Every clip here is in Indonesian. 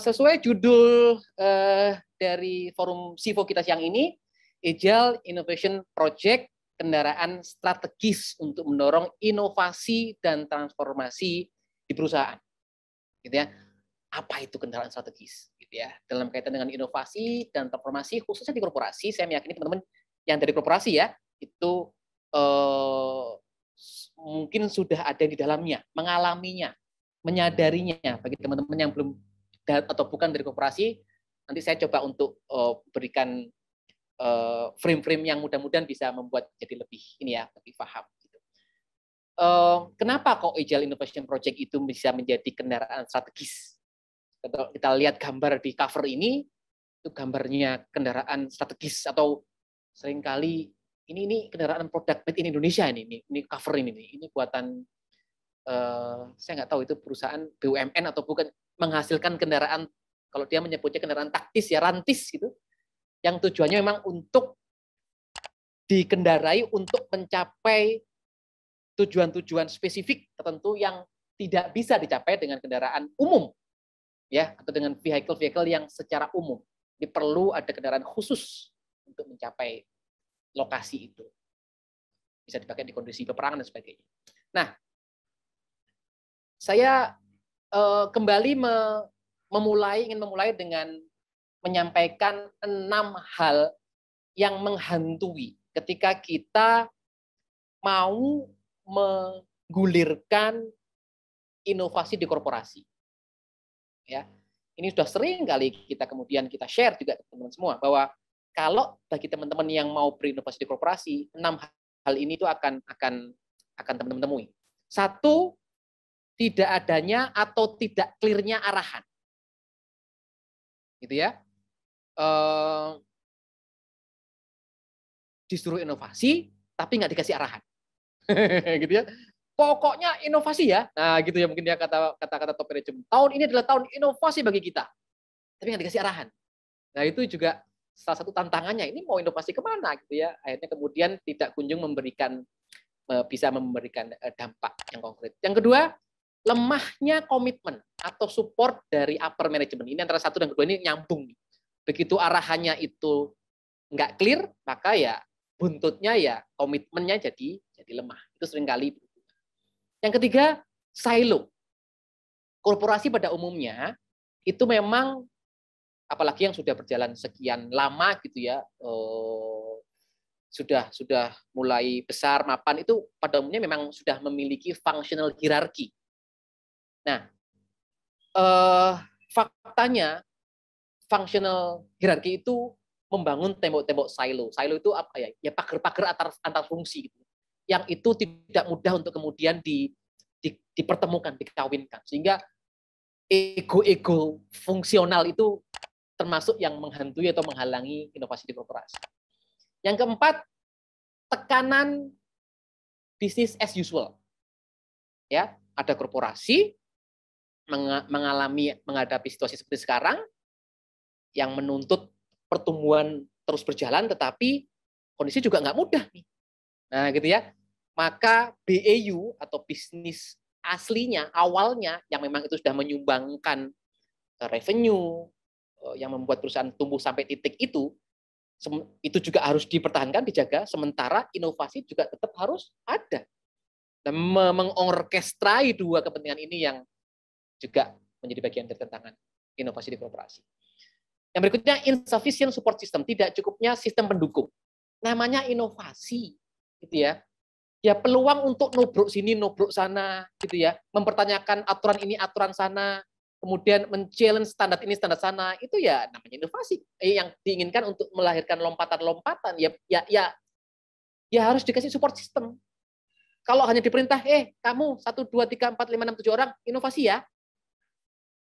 sesuai judul uh, dari forum SIVO kita siang ini, Agile Innovation Project, kendaraan strategis untuk mendorong inovasi dan transformasi di perusahaan. Gitu ya. Apa itu kendaraan strategis? Gitu ya. Dalam kaitan dengan inovasi dan transformasi khususnya di korporasi, saya meyakini teman-teman yang dari korporasi ya, itu eh, mungkin sudah ada di dalamnya, mengalaminya, menyadarinya bagi teman-teman yang belum atau bukan dari koperasi, nanti saya coba untuk uh, berikan uh, frame-frame yang mudah-mudahan bisa membuat jadi lebih ini ya lebih paham. Gitu. Uh, kenapa kok Agile Innovation Project itu bisa menjadi kendaraan strategis? Kalau kita lihat gambar di cover ini, itu gambarnya kendaraan strategis atau seringkali ini ini kendaraan produk made in Indonesia ini ini, ini cover ini ini buatan uh, saya nggak tahu itu perusahaan BUMN atau bukan menghasilkan kendaraan kalau dia menyebutnya kendaraan taktis ya rantis gitu yang tujuannya memang untuk dikendarai untuk mencapai tujuan-tujuan spesifik tertentu yang tidak bisa dicapai dengan kendaraan umum ya atau dengan vehicle-vehicle yang secara umum Jadi ada kendaraan khusus untuk mencapai lokasi itu bisa dipakai di kondisi peperangan dan sebagainya. Nah, saya Eh, kembali memulai ingin memulai dengan menyampaikan enam hal yang menghantui ketika kita mau menggulirkan inovasi di korporasi. Ya. Ini sudah sering kali kita kemudian kita share juga ke teman-teman semua bahwa kalau bagi teman-teman yang mau berinovasi di korporasi, enam hal ini itu akan akan akan teman-teman temui. Satu, tidak adanya atau tidak clearnya arahan. Gitu ya. Ehm, disuruh inovasi tapi nggak dikasih arahan. gitu ya. Pokoknya inovasi ya. Nah, gitu ya mungkin dia ya kata kata-kata top management. Tahun ini adalah tahun inovasi bagi kita. Tapi nggak dikasih arahan. Nah, itu juga salah satu tantangannya ini mau inovasi kemana gitu ya akhirnya kemudian tidak kunjung memberikan eh, bisa memberikan eh, dampak yang konkret yang kedua lemahnya komitmen atau support dari upper management. Ini antara satu dan kedua ini nyambung. Begitu arahannya itu nggak clear, maka ya buntutnya ya komitmennya jadi jadi lemah. Itu seringkali. Yang ketiga, silo. Korporasi pada umumnya itu memang apalagi yang sudah berjalan sekian lama gitu ya, eh, sudah sudah mulai besar mapan itu pada umumnya memang sudah memiliki functional hierarki. Nah, eh, faktanya functional hierarki itu membangun tembok-tembok silo. Silo itu apa ya? Ya pagar-pagar antar antar fungsi gitu. Yang itu tidak mudah untuk kemudian di, di dipertemukan, dikawinkan. Sehingga ego-ego fungsional itu termasuk yang menghantui atau menghalangi inovasi di korporasi. Yang keempat, tekanan bisnis as usual. Ya, ada korporasi, mengalami menghadapi situasi seperti sekarang yang menuntut pertumbuhan terus berjalan tetapi kondisi juga nggak mudah nih. Nah, gitu ya. Maka BAU atau bisnis aslinya awalnya yang memang itu sudah menyumbangkan eh, revenue eh, yang membuat perusahaan tumbuh sampai titik itu itu juga harus dipertahankan dijaga sementara inovasi juga tetap harus ada dan mengorkestrai dua kepentingan ini yang juga menjadi bagian dari tantangan inovasi di korporasi. Yang berikutnya insufficient support system, tidak cukupnya sistem pendukung. Namanya inovasi, gitu ya. Ya peluang untuk nubruk sini, nubruk sana, gitu ya. Mempertanyakan aturan ini, aturan sana, kemudian men-challenge standar ini, standar sana, itu ya namanya inovasi. Eh, yang diinginkan untuk melahirkan lompatan-lompatan, ya, ya, ya, ya harus dikasih support system. Kalau hanya diperintah, eh kamu satu dua tiga empat lima enam tujuh orang, inovasi ya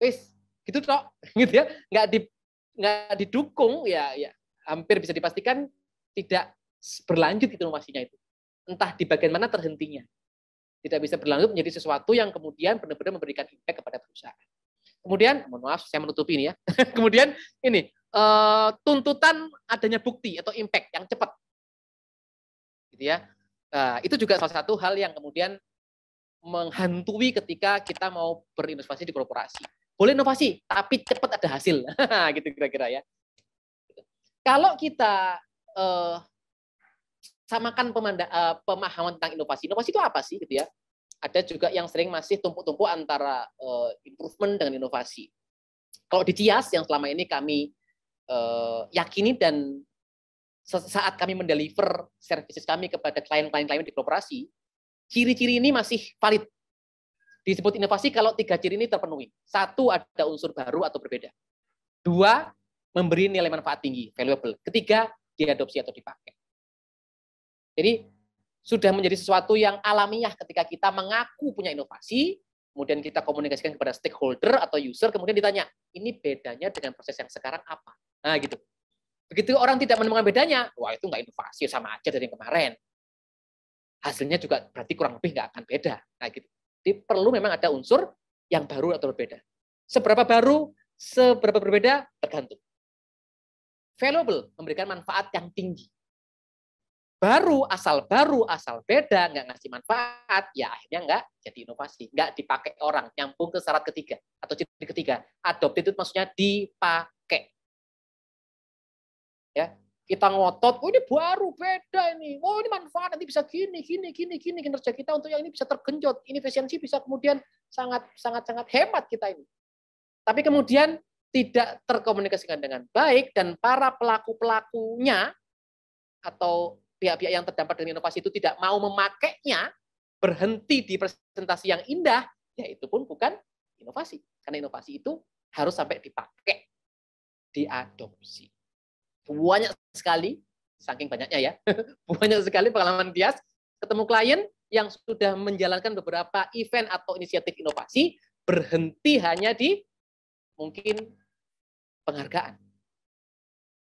wis gitu toh gitu ya nggak di nggak didukung ya ya hampir bisa dipastikan tidak berlanjut itu inovasinya itu entah di bagian mana terhentinya tidak bisa berlanjut menjadi sesuatu yang kemudian benar-benar memberikan impact kepada perusahaan kemudian mohon maaf saya menutupi ini ya kemudian ini uh, tuntutan adanya bukti atau impact yang cepat gitu ya uh, itu juga salah satu hal yang kemudian menghantui ketika kita mau berinovasi di korporasi boleh inovasi, tapi cepat ada hasil. gitu kira-kira ya. Kalau kita uh, samakan pemanda, uh, pemahaman tentang inovasi. Inovasi itu apa sih gitu ya? Ada juga yang sering masih tumpuk-tumpuk antara uh, improvement dengan inovasi. Kalau di Cias yang selama ini kami uh, yakini dan saat kami mendeliver services kami kepada klien-klien kami di korporasi, ciri-ciri ini masih valid Disebut inovasi kalau tiga ciri ini terpenuhi. Satu, ada unsur baru atau berbeda. Dua, memberi nilai manfaat tinggi, valuable. Ketiga, diadopsi atau dipakai. Jadi, sudah menjadi sesuatu yang alamiah ketika kita mengaku punya inovasi, kemudian kita komunikasikan kepada stakeholder atau user, kemudian ditanya, ini bedanya dengan proses yang sekarang apa? Nah, gitu. Begitu orang tidak menemukan bedanya, wah itu nggak inovasi, sama aja dari yang kemarin. Hasilnya juga berarti kurang lebih nggak akan beda. Nah, gitu. Jadi perlu memang ada unsur yang baru atau berbeda. Seberapa baru, seberapa berbeda, tergantung. Valuable, memberikan manfaat yang tinggi. Baru, asal baru, asal beda, nggak ngasih manfaat, ya akhirnya nggak jadi inovasi. Nggak dipakai orang, nyambung ke syarat ketiga. Atau ciri ketiga. Adopted itu maksudnya dipakai. Ya, kita ngotot, oh ini baru beda ini, oh ini manfaat nanti bisa gini, gini, gini, gini kinerja kita untuk yang ini bisa tergenjot, inefisiensi bisa kemudian sangat sangat sangat hemat kita ini. Tapi kemudian tidak terkomunikasikan dengan baik dan para pelaku pelakunya atau pihak-pihak yang terdampak dengan inovasi itu tidak mau memakainya berhenti di presentasi yang indah, ya itu pun bukan inovasi karena inovasi itu harus sampai dipakai, diadopsi banyak sekali, saking banyaknya ya, banyak sekali pengalaman Tias, ketemu klien yang sudah menjalankan beberapa event atau inisiatif inovasi, berhenti hanya di mungkin penghargaan.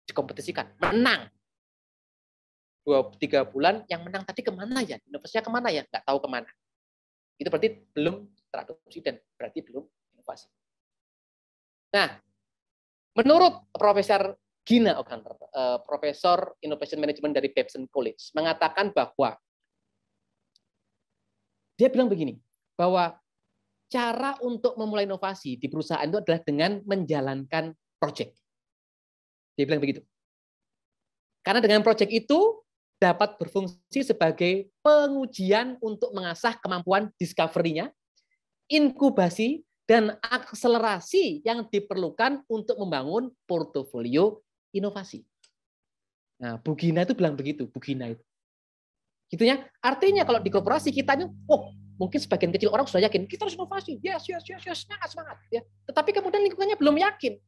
Dikompetisikan, menang. Dua, tiga bulan, yang menang tadi kemana ya? Inovasinya kemana ya? Nggak tahu kemana. Itu berarti belum teradopsi dan berarti belum inovasi. Nah, menurut Profesor Gina O'Connor, eh, Profesor Innovation Management dari Babson College, mengatakan bahwa dia bilang begini, bahwa cara untuk memulai inovasi di perusahaan itu adalah dengan menjalankan project. Dia bilang begitu. Karena dengan project itu dapat berfungsi sebagai pengujian untuk mengasah kemampuan discovery-nya, inkubasi, dan akselerasi yang diperlukan untuk membangun portofolio inovasi. Nah, Bugina itu bilang begitu, Bugina itu. Gitu ya. Artinya kalau di korporasi kita itu, oh, mungkin sebagian kecil orang sudah yakin, kita harus inovasi. Yes, yes, yes, yes, semangat, semangat. Ya. Tetapi kemudian lingkungannya belum yakin.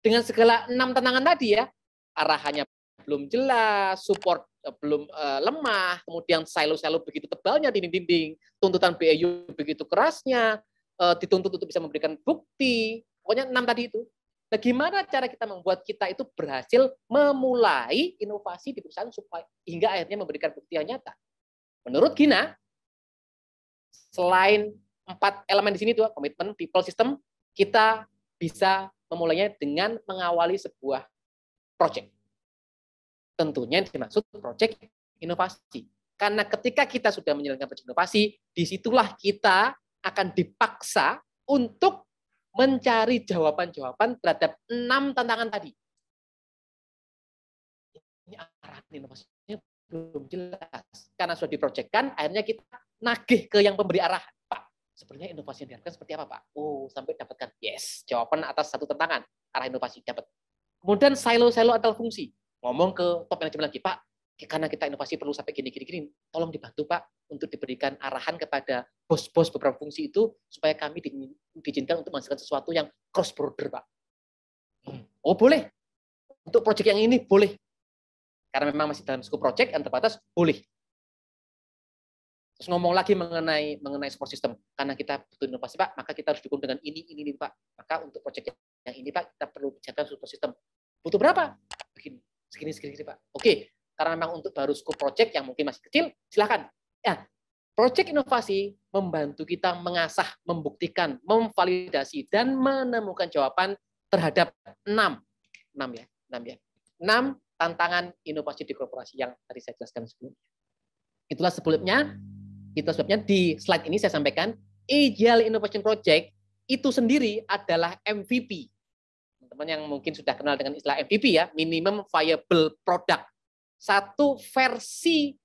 Dengan segala enam tantangan tadi ya, arahannya belum jelas, support eh, belum uh, lemah, kemudian silo-silo begitu tebalnya dinding-dinding, tuntutan BAU begitu kerasnya, uh, dituntut untuk bisa memberikan bukti, pokoknya enam tadi itu. Nah, gimana cara kita membuat kita itu berhasil memulai inovasi di perusahaan supaya hingga akhirnya memberikan bukti yang nyata? Menurut Gina, selain empat elemen di sini tuh komitmen, people, system, kita bisa memulainya dengan mengawali sebuah project. Tentunya yang dimaksud project inovasi. Karena ketika kita sudah menjalankan project inovasi, disitulah kita akan dipaksa untuk mencari jawaban-jawaban terhadap enam tantangan tadi. Ini ini inovasinya belum jelas. Karena sudah diprojekkan, akhirnya kita nagih ke yang pemberi arahan. Pak, sebenarnya inovasi yang diharapkan seperti apa, Pak? Oh, sampai dapatkan. Yes, jawaban atas satu tantangan. Arah inovasi dapat. Kemudian silo-silo atau fungsi. Ngomong ke top manajemen lagi, Pak, karena kita inovasi perlu sampai gini, gini, tolong dibantu Pak untuk diberikan arahan kepada bos-bos beberapa fungsi itu supaya kami diizinkan untuk menghasilkan sesuatu yang cross border Pak. Hmm. Oh boleh, untuk proyek yang ini boleh. Karena memang masih dalam skop proyek yang terbatas, boleh. Terus ngomong lagi mengenai mengenai support system. Karena kita butuh inovasi, Pak, maka kita harus dukung dengan ini, ini, ini, Pak. Maka untuk proyek yang ini, Pak, kita perlu jaga support system. Butuh berapa? Begini, segini, segini, segini Pak. Oke, karena memang untuk baru scope project yang mungkin masih kecil, silakan. Ya, project inovasi membantu kita mengasah, membuktikan, memvalidasi dan menemukan jawaban terhadap 6 6 ya, 6 ya. 6 tantangan inovasi di korporasi yang tadi saya jelaskan sebelumnya. Itulah sebelumnya, itu sebabnya di slide ini saya sampaikan Agile Innovation Project itu sendiri adalah MVP. Teman-teman yang mungkin sudah kenal dengan istilah MVP ya, minimum viable product satu versi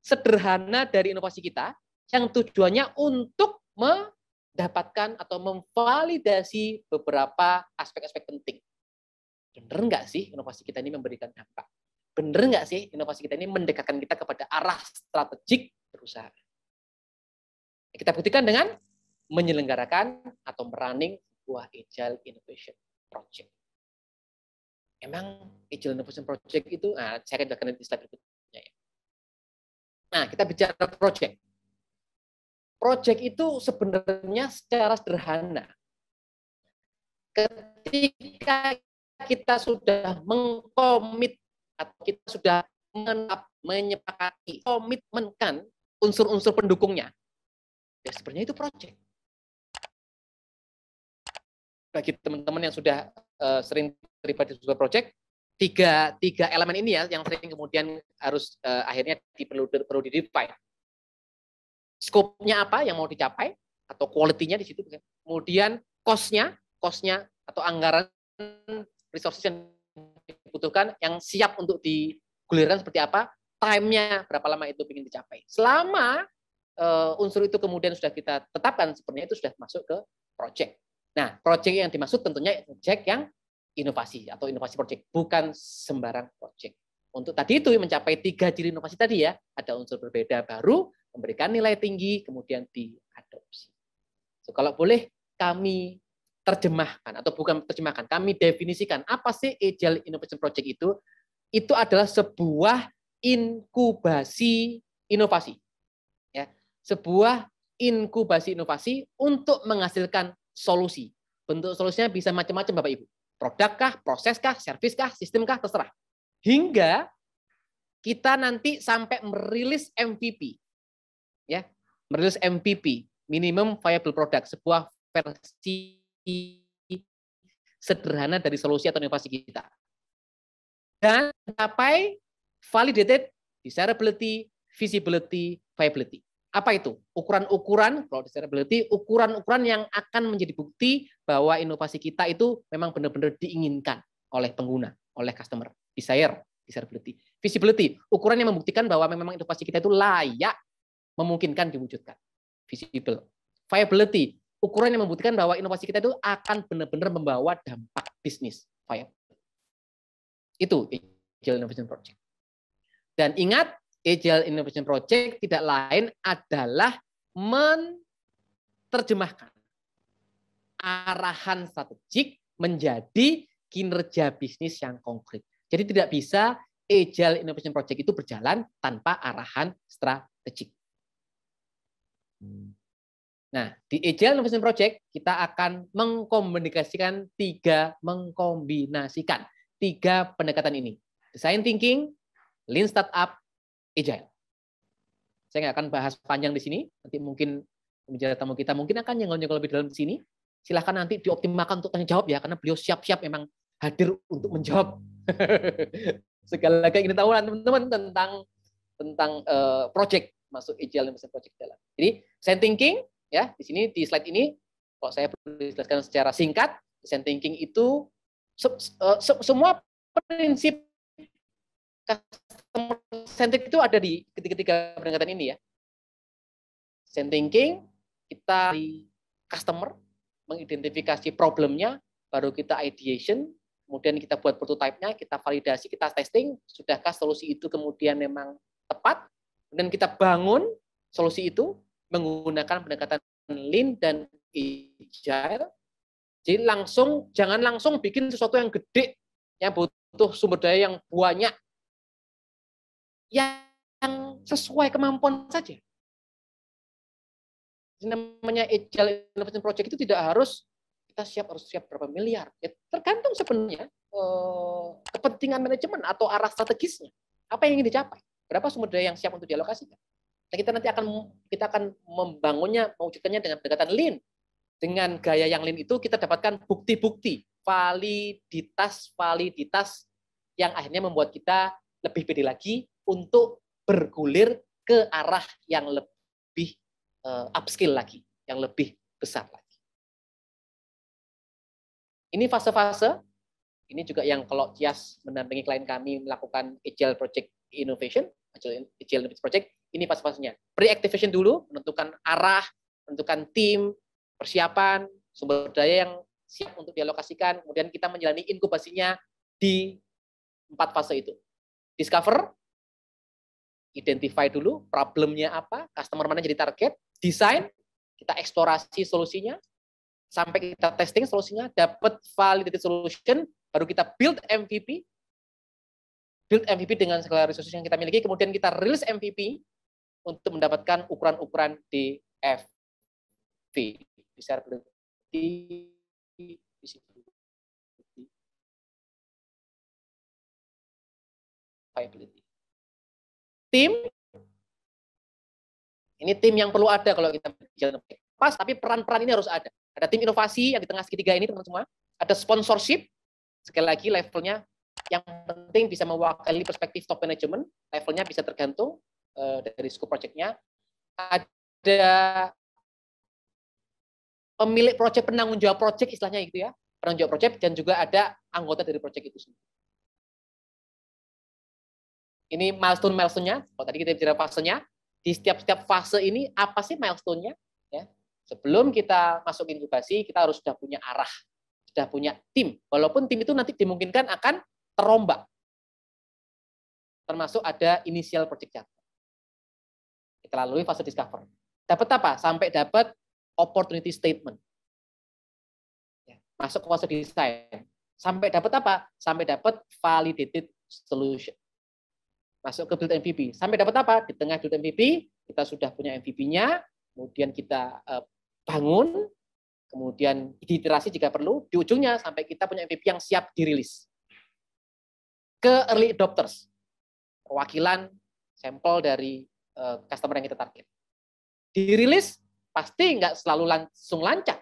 sederhana dari inovasi kita yang tujuannya untuk mendapatkan atau memvalidasi beberapa aspek-aspek penting. Bener nggak sih inovasi kita ini memberikan dampak? Bener nggak sih inovasi kita ini mendekatkan kita kepada arah strategik perusahaan? Ya, kita buktikan dengan menyelenggarakan atau merunning sebuah Agile Innovation Project emang Agile Innovation Project itu nah, saya akan jelaskan di slide berikutnya ya. Nah, kita bicara project. Project itu sebenarnya secara sederhana ketika kita sudah mengkomit atau kita sudah menap, menyepakati komitmenkan unsur-unsur pendukungnya ya sebenarnya itu project bagi teman-teman yang sudah uh, sering daripada sebuah project tiga tiga elemen ini ya yang sering kemudian harus uh, akhirnya diperlu perlu di define skopnya apa yang mau dicapai atau kualitinya di situ kemudian costnya costnya atau anggaran resources yang dibutuhkan yang siap untuk digulirkan seperti apa time-nya berapa lama itu ingin dicapai selama uh, unsur itu kemudian sudah kita tetapkan sebenarnya itu sudah masuk ke project nah project yang dimaksud tentunya project yang inovasi atau inovasi project, bukan sembarang project. Untuk tadi itu mencapai tiga ciri inovasi tadi ya, ada unsur berbeda baru, memberikan nilai tinggi, kemudian diadopsi. So, kalau boleh kami terjemahkan atau bukan terjemahkan, kami definisikan apa sih Agile Innovation Project itu? Itu adalah sebuah inkubasi inovasi. Ya, sebuah inkubasi inovasi untuk menghasilkan solusi. Bentuk solusinya bisa macam-macam Bapak Ibu. Produkkah, proseskah, serviskah, sistemkah, terserah. Hingga kita nanti sampai merilis MVP. Ya, merilis MVP, minimum viable product, sebuah versi sederhana dari solusi atau inovasi kita. Dan mencapai validated desirability, visibility, viability. Apa itu? Ukuran-ukuran, kalau desirability, ukuran-ukuran yang akan menjadi bukti bahwa inovasi kita itu memang benar-benar diinginkan oleh pengguna, oleh customer, desire, desirability. Visibility, ukuran yang membuktikan bahwa memang inovasi kita itu layak memungkinkan diwujudkan. Visible. Viability, ukuran yang membuktikan bahwa inovasi kita itu akan benar-benar membawa dampak bisnis. Viable. Itu Agile Innovation Project. Dan ingat, Agile Innovation Project tidak lain adalah menerjemahkan arahan strategik menjadi kinerja bisnis yang konkret. Jadi tidak bisa Agile Innovation Project itu berjalan tanpa arahan strategik. Nah, di Agile Innovation Project kita akan mengkomunikasikan tiga, mengkombinasikan tiga pendekatan ini. Design Thinking, Lean Startup, Agile. Saya nggak akan bahas panjang di sini. Nanti mungkin pembicara tamu kita mungkin akan nyenggol-nyenggol lebih dalam di sini silahkan nanti dioptimalkan untuk tanya jawab ya karena beliau siap-siap memang hadir untuk menjawab segala keinginan tawaran teman-teman tentang tentang uh, project masuk agile dan mesin project dalam. Jadi design thinking ya di sini di slide ini kalau saya perlu jelaskan secara singkat design thinking itu se eh, se semua prinsip customer centric itu ada di ketiga-tiga pendekatan ini ya. Design thinking kita di customer mengidentifikasi problemnya, baru kita ideation, kemudian kita buat prototipe kita validasi, kita testing, sudahkah solusi itu kemudian memang tepat, dan kita bangun solusi itu menggunakan pendekatan lean dan agile. Jadi langsung jangan langsung bikin sesuatu yang gede yang butuh sumber daya yang banyak yang sesuai kemampuan saja namanya agile innovation project itu tidak harus kita siap harus siap berapa miliar. Ya, tergantung sebenarnya eh, kepentingan manajemen atau arah strategisnya. Apa yang ingin dicapai? Berapa sumber daya yang siap untuk dialokasikan? Nah, kita nanti akan kita akan membangunnya, mewujudkannya dengan pendekatan lean. Dengan gaya yang lean itu kita dapatkan bukti-bukti, validitas, validitas yang akhirnya membuat kita lebih pede lagi untuk bergulir ke arah yang lebih Eh, upskill lagi, yang lebih besar lagi. Ini fase-fase. Ini juga yang kalau Cias mendampingi klien kami melakukan agile project innovation, agile, agile innovation project, ini fase-fasenya. Pre-activation dulu, menentukan arah, menentukan tim, persiapan, sumber daya yang siap untuk dialokasikan, kemudian kita menjalani inkubasinya di empat fase itu. Discover, identify dulu problemnya apa, customer mana jadi target, desain, kita eksplorasi solusinya, sampai kita testing solusinya, dapat validated solution, baru kita build MVP, build MVP dengan segala resources yang kita miliki, kemudian kita rilis MVP untuk mendapatkan ukuran-ukuran DFV, desirability, visibility, Tim ini tim yang perlu ada kalau kita berjalan baik. Pas, tapi peran-peran ini harus ada. Ada tim inovasi yang di tengah segitiga ini, teman semua. Ada sponsorship, sekali lagi levelnya yang penting bisa mewakili perspektif top management, levelnya bisa tergantung uh, dari scope projectnya. Ada pemilik project, penanggung jawab project istilahnya gitu ya, penanggung jawab project dan juga ada anggota dari project itu sendiri. Ini milestone milestone-nya. Kalau tadi kita bicara fasenya, di setiap-setiap fase ini apa sih milestone-nya? Ya. Sebelum kita masuk inkubasi, kita harus sudah punya arah, sudah punya tim. Walaupun tim itu nanti dimungkinkan akan terombak. Termasuk ada inisial project charter. Kita lalui fase discover. Dapat apa? Sampai dapat opportunity statement. Ya, masuk ke fase design. Sampai dapat apa? Sampai dapat validated solution masuk ke build MVP. Sampai dapat apa? Di tengah build MVP, kita sudah punya MVP-nya, kemudian kita eh, bangun, kemudian diiterasi jika perlu, di ujungnya sampai kita punya MVP yang siap dirilis. Ke early adopters, perwakilan sampel dari eh, customer yang kita target. Dirilis pasti nggak selalu langsung lancar.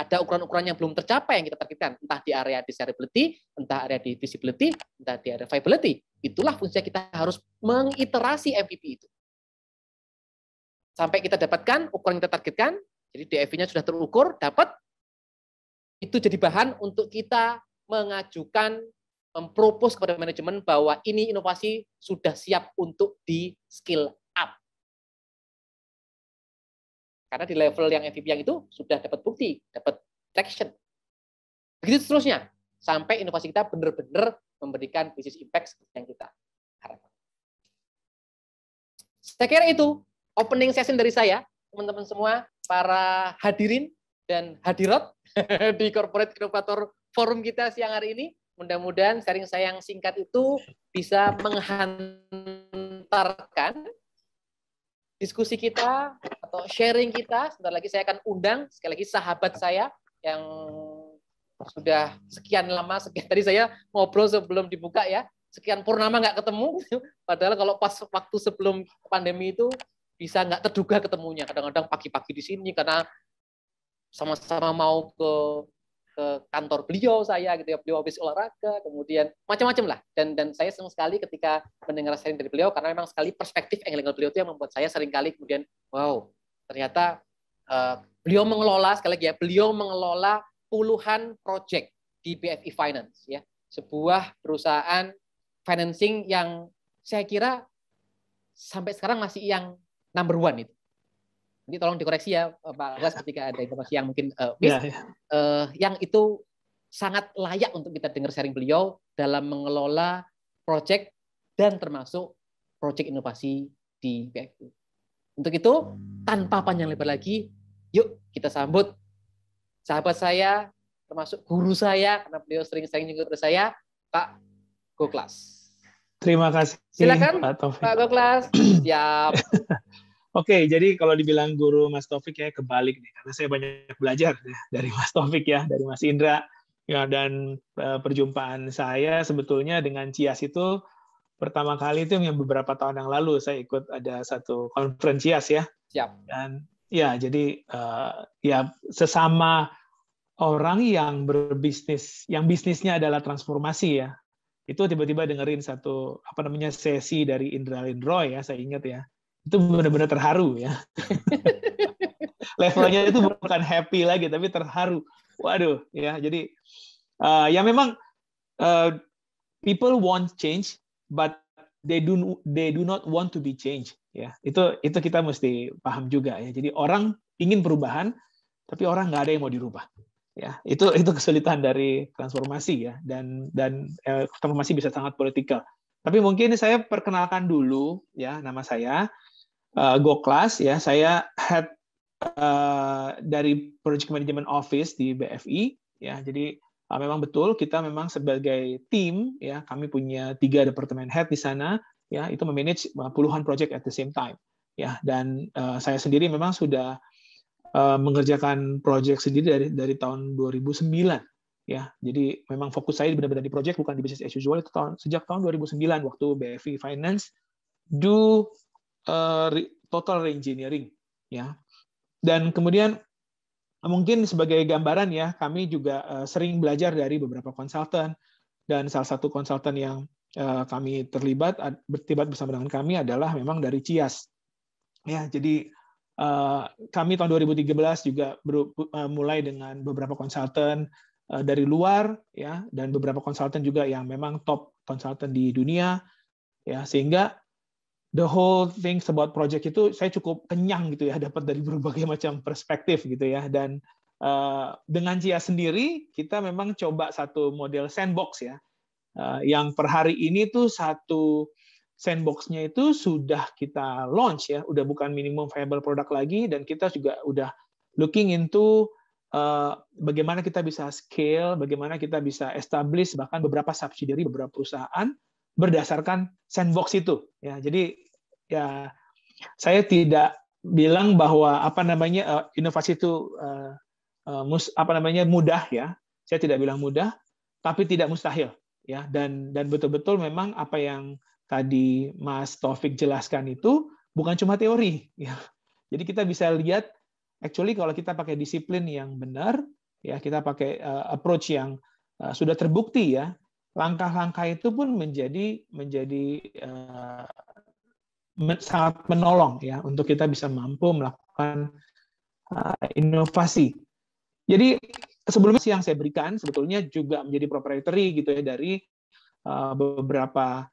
Ada ukuran-ukuran yang belum tercapai yang kita targetkan, entah di area desirability, entah area di visibility, entah di area viability Itulah fungsinya kita harus mengiterasi MVP itu. Sampai kita dapatkan ukuran yang kita targetkan, jadi dfv nya sudah terukur, dapat, itu jadi bahan untuk kita mengajukan, mempropos kepada manajemen bahwa ini inovasi sudah siap untuk di skill up. Karena di level yang MVP yang itu sudah dapat bukti, dapat traction. Begitu seterusnya, sampai inovasi kita benar-benar memberikan bisnis impact yang kita harapkan. Saya kira itu opening session dari saya, teman-teman semua, para hadirin dan hadirat di Corporate Innovator Forum kita siang hari ini. Mudah-mudahan sharing saya yang singkat itu bisa menghantarkan diskusi kita atau sharing kita. Sebentar lagi saya akan undang sekali lagi sahabat saya yang sudah sekian lama sekian tadi saya ngobrol sebelum dibuka ya sekian purnama nggak ketemu padahal kalau pas waktu sebelum pandemi itu bisa nggak terduga ketemunya kadang-kadang pagi-pagi di sini karena sama-sama mau ke ke kantor beliau saya gitu ya beliau habis olahraga kemudian macam-macam lah dan dan saya senang sekali ketika mendengar sharing dari beliau karena memang sekali perspektif angle beliau itu yang membuat saya sering kali kemudian wow ternyata uh, beliau mengelola sekali lagi ya beliau mengelola puluhan proyek di BFI e Finance ya sebuah perusahaan financing yang saya kira sampai sekarang masih yang number one itu Jadi tolong dikoreksi ya eh, Pak Agus ketika ada informasi yang mungkin uh, miss, yeah, ya, ya. yeah. Uh, yang itu sangat layak untuk kita dengar sharing beliau dalam mengelola proyek dan termasuk proyek inovasi di BFI. E. Untuk itu tanpa panjang lebar lagi, yuk kita sambut sahabat saya, termasuk guru saya, karena beliau sering-sering juga pada saya, Pak Goklas. Terima kasih. Silakan Pak, Taufik. Pak Goklas. Siap. Oke, jadi kalau dibilang guru Mas Taufik ya kebalik nih, karena saya banyak belajar ya dari Mas Taufik ya, dari Mas Indra. Ya, dan eh, perjumpaan saya sebetulnya dengan Cias itu pertama kali itu yang beberapa tahun yang lalu saya ikut ada satu konferensi Cias ya. Siap. Dan ya jadi uh, ya sesama orang yang berbisnis yang bisnisnya adalah transformasi ya itu tiba-tiba dengerin satu apa namanya sesi dari Indra Indro ya saya ingat ya itu benar-benar terharu ya levelnya itu bukan happy lagi tapi terharu waduh ya jadi uh, ya memang uh, people want change but they do they do not want to be changed ya itu itu kita mesti paham juga ya jadi orang ingin perubahan tapi orang nggak ada yang mau dirubah ya itu itu kesulitan dari transformasi ya dan dan eh, transformasi bisa sangat politikal tapi mungkin saya perkenalkan dulu ya nama saya uh, Go Class ya saya head uh, dari Project Management Office di BFI ya jadi uh, memang betul kita memang sebagai tim ya kami punya tiga departemen head di sana ya itu memanage uh, puluhan project at the same time ya dan uh, saya sendiri memang sudah uh, mengerjakan project sendiri dari dari tahun 2009 ya jadi memang fokus saya benar-benar di project bukan di bisnis as usual itu tahun sejak tahun 2009 waktu BFI Finance do uh, re, total reengineering ya dan kemudian mungkin sebagai gambaran ya kami juga uh, sering belajar dari beberapa konsultan dan salah satu konsultan yang Eh, kami terlibat bertibat bersama dengan kami adalah memang dari Cias. Ya, jadi eh, kami tahun 2013 juga eh, mulai dengan beberapa konsultan dari luar ya dan beberapa konsultan juga yang memang top konsultan di dunia ya sehingga the whole thing about project itu saya cukup kenyang gitu ya dapat dari berbagai macam perspektif gitu ya dan dengan Cia sendiri kita memang coba satu model sandbox ya Eh, yang per hari ini tuh satu sandboxnya itu sudah kita launch ya, udah bukan minimum viable product lagi dan kita juga udah looking into eh, bagaimana kita bisa scale, bagaimana kita bisa establish bahkan beberapa subsidiary beberapa perusahaan berdasarkan sandbox itu ya. Jadi ya saya tidak bilang bahwa apa namanya eh, inovasi itu apa namanya mudah ya. Saya tidak bilang mudah, tapi tidak mustahil ya dan dan betul-betul memang apa yang tadi Mas Taufik jelaskan itu bukan cuma teori ya. Jadi kita bisa lihat actually kalau kita pakai disiplin yang benar ya kita pakai uh, approach yang uh, sudah terbukti ya langkah-langkah itu pun menjadi menjadi uh, sangat menolong ya untuk kita bisa mampu melakukan uh, inovasi. Jadi sebelumnya yang saya berikan sebetulnya juga menjadi proprietary gitu ya dari uh, beberapa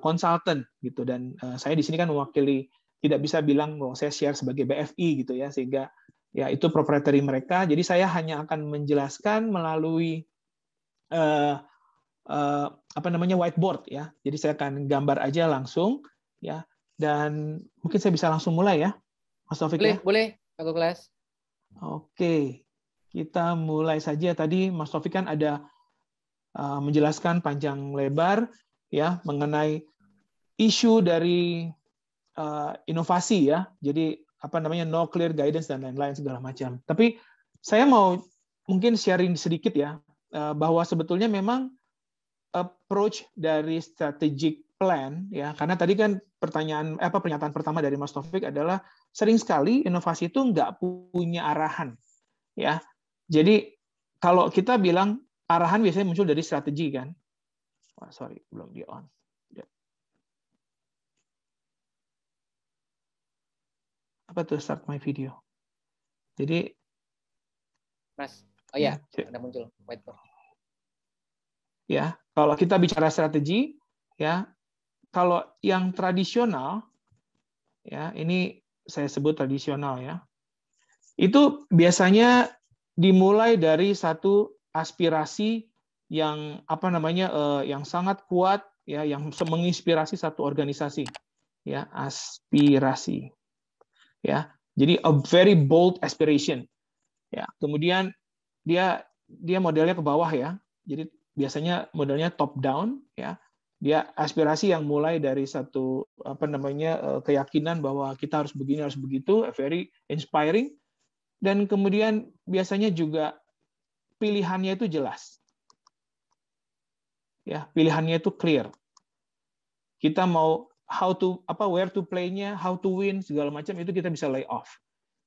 konsultan eh, uh, gitu dan uh, saya di sini kan mewakili tidak bisa bilang bahwa saya share sebagai BFI gitu ya sehingga ya itu proprietary mereka jadi saya hanya akan menjelaskan melalui uh, uh, apa namanya whiteboard ya jadi saya akan gambar aja langsung ya dan mungkin saya bisa langsung mulai ya Mas Taufik ya? boleh ya? boleh aku kelas oke kita mulai saja tadi Mas Taufik kan ada uh, menjelaskan panjang lebar ya mengenai isu dari uh, inovasi ya. Jadi apa namanya no clear guidance dan lain-lain segala macam. Tapi saya mau mungkin sharing sedikit ya uh, bahwa sebetulnya memang approach dari strategic plan ya karena tadi kan pertanyaan apa pernyataan pertama dari Mas Taufik adalah sering sekali inovasi itu nggak punya arahan ya jadi kalau kita bilang arahan biasanya muncul dari strategi kan. Wah, sorry, belum di on. Ya. Apa tuh start my video? Jadi Mas, oh ya, ya. ada muncul whiteboard. Ya, kalau kita bicara strategi, ya, kalau yang tradisional, ya, ini saya sebut tradisional ya, itu biasanya dimulai dari satu aspirasi yang apa namanya eh, yang sangat kuat ya yang menginspirasi satu organisasi ya aspirasi ya jadi a very bold aspiration ya kemudian dia dia modelnya ke bawah ya jadi biasanya modelnya top down ya dia aspirasi yang mulai dari satu apa namanya eh, keyakinan bahwa kita harus begini harus begitu very inspiring dan kemudian biasanya juga pilihannya itu jelas. Ya, pilihannya itu clear. Kita mau how to apa where to play-nya, how to win segala macam itu kita bisa lay off.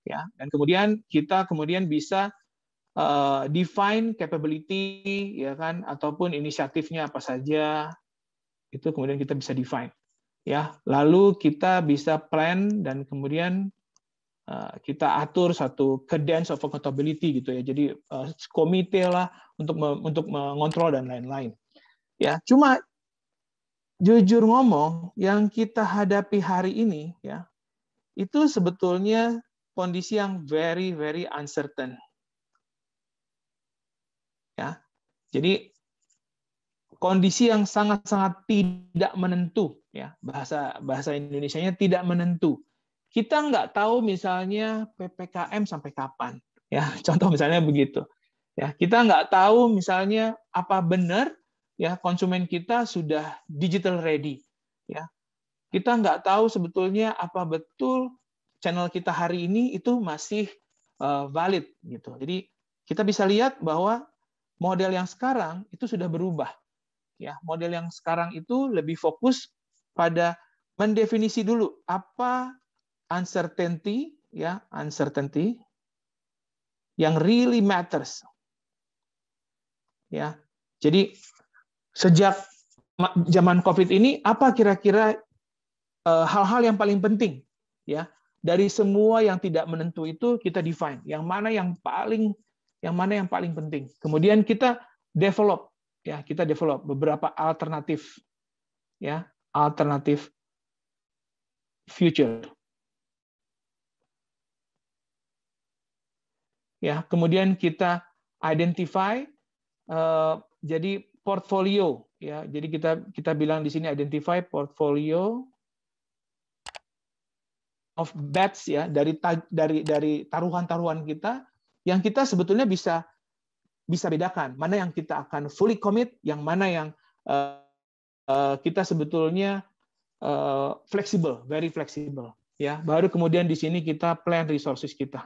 Ya, dan kemudian kita kemudian bisa uh, define capability ya kan ataupun inisiatifnya apa saja itu kemudian kita bisa define. Ya, lalu kita bisa plan dan kemudian Eh, kita atur satu cadence of accountability gitu ya. Jadi eh, komite lah untuk untuk mengontrol dan lain-lain. Ya, cuma jujur ngomong yang kita hadapi hari ini ya itu sebetulnya kondisi yang very very uncertain. Ya. Jadi kondisi yang sangat-sangat tidak menentu ya. Bahasa bahasa Indonesianya tidak menentu kita nggak tahu misalnya PPKM sampai kapan. Ya, contoh misalnya begitu. Ya, kita nggak tahu misalnya apa benar ya konsumen kita sudah digital ready. Ya, kita nggak tahu sebetulnya apa betul channel kita hari ini itu masih eh, valid gitu. Jadi kita bisa lihat bahwa model yang sekarang itu sudah berubah. Ya, model yang sekarang itu lebih fokus pada mendefinisi dulu apa uncertainty ya uncertainty yang really matters ya jadi sejak zaman covid ini apa kira-kira eh, hal-hal yang paling penting ya dari semua yang tidak menentu itu kita define yang mana yang paling yang mana yang paling penting kemudian kita develop ya kita develop beberapa alternatif ya alternatif future ya kemudian kita identify eh, jadi portfolio ya jadi kita kita bilang di sini identify portfolio of bets ya dari dari dari taruhan-taruhan kita yang kita sebetulnya bisa bisa bedakan mana yang kita akan fully commit yang mana yang eh, eh, kita sebetulnya uh, fleksibel very fleksibel ya baru kemudian di sini kita plan resources kita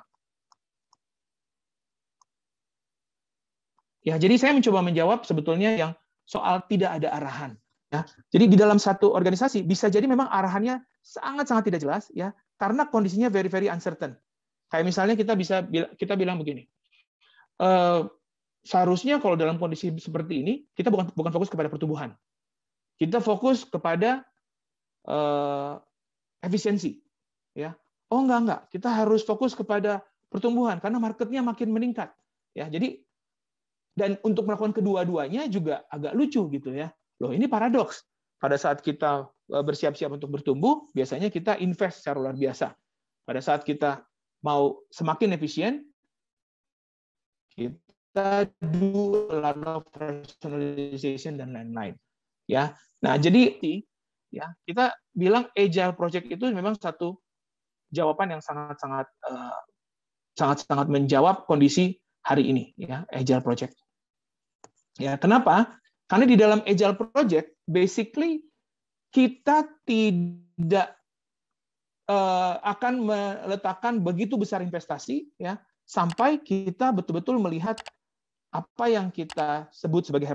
Ya, jadi saya mencoba menjawab sebetulnya yang soal tidak ada arahan. Ya, jadi di dalam satu organisasi bisa jadi memang arahannya sangat-sangat tidak jelas ya, karena kondisinya very very uncertain. Kayak misalnya kita bisa kita bilang begini, eh, seharusnya kalau dalam kondisi seperti ini kita bukan bukan fokus kepada pertumbuhan, kita fokus kepada e, efisiensi, ya. Oh enggak enggak, kita harus fokus kepada pertumbuhan karena marketnya makin meningkat. Ya, jadi dan untuk melakukan kedua-duanya juga agak lucu gitu ya. Loh, ini paradoks. Pada saat kita e, bersiap-siap untuk bertumbuh, biasanya kita invest secara luar biasa. Pada saat kita mau semakin efisien, kita do a lot of personalization dan lain-lain. Ya. Nah, jadi ya, kita bilang agile project itu memang satu jawaban yang sangat-sangat e, sangat-sangat menjawab kondisi hari ini ya agile project. Ya, kenapa? Karena di dalam agile project basically kita tidak uh, akan meletakkan begitu besar investasi ya sampai kita betul-betul melihat apa yang kita sebut sebagai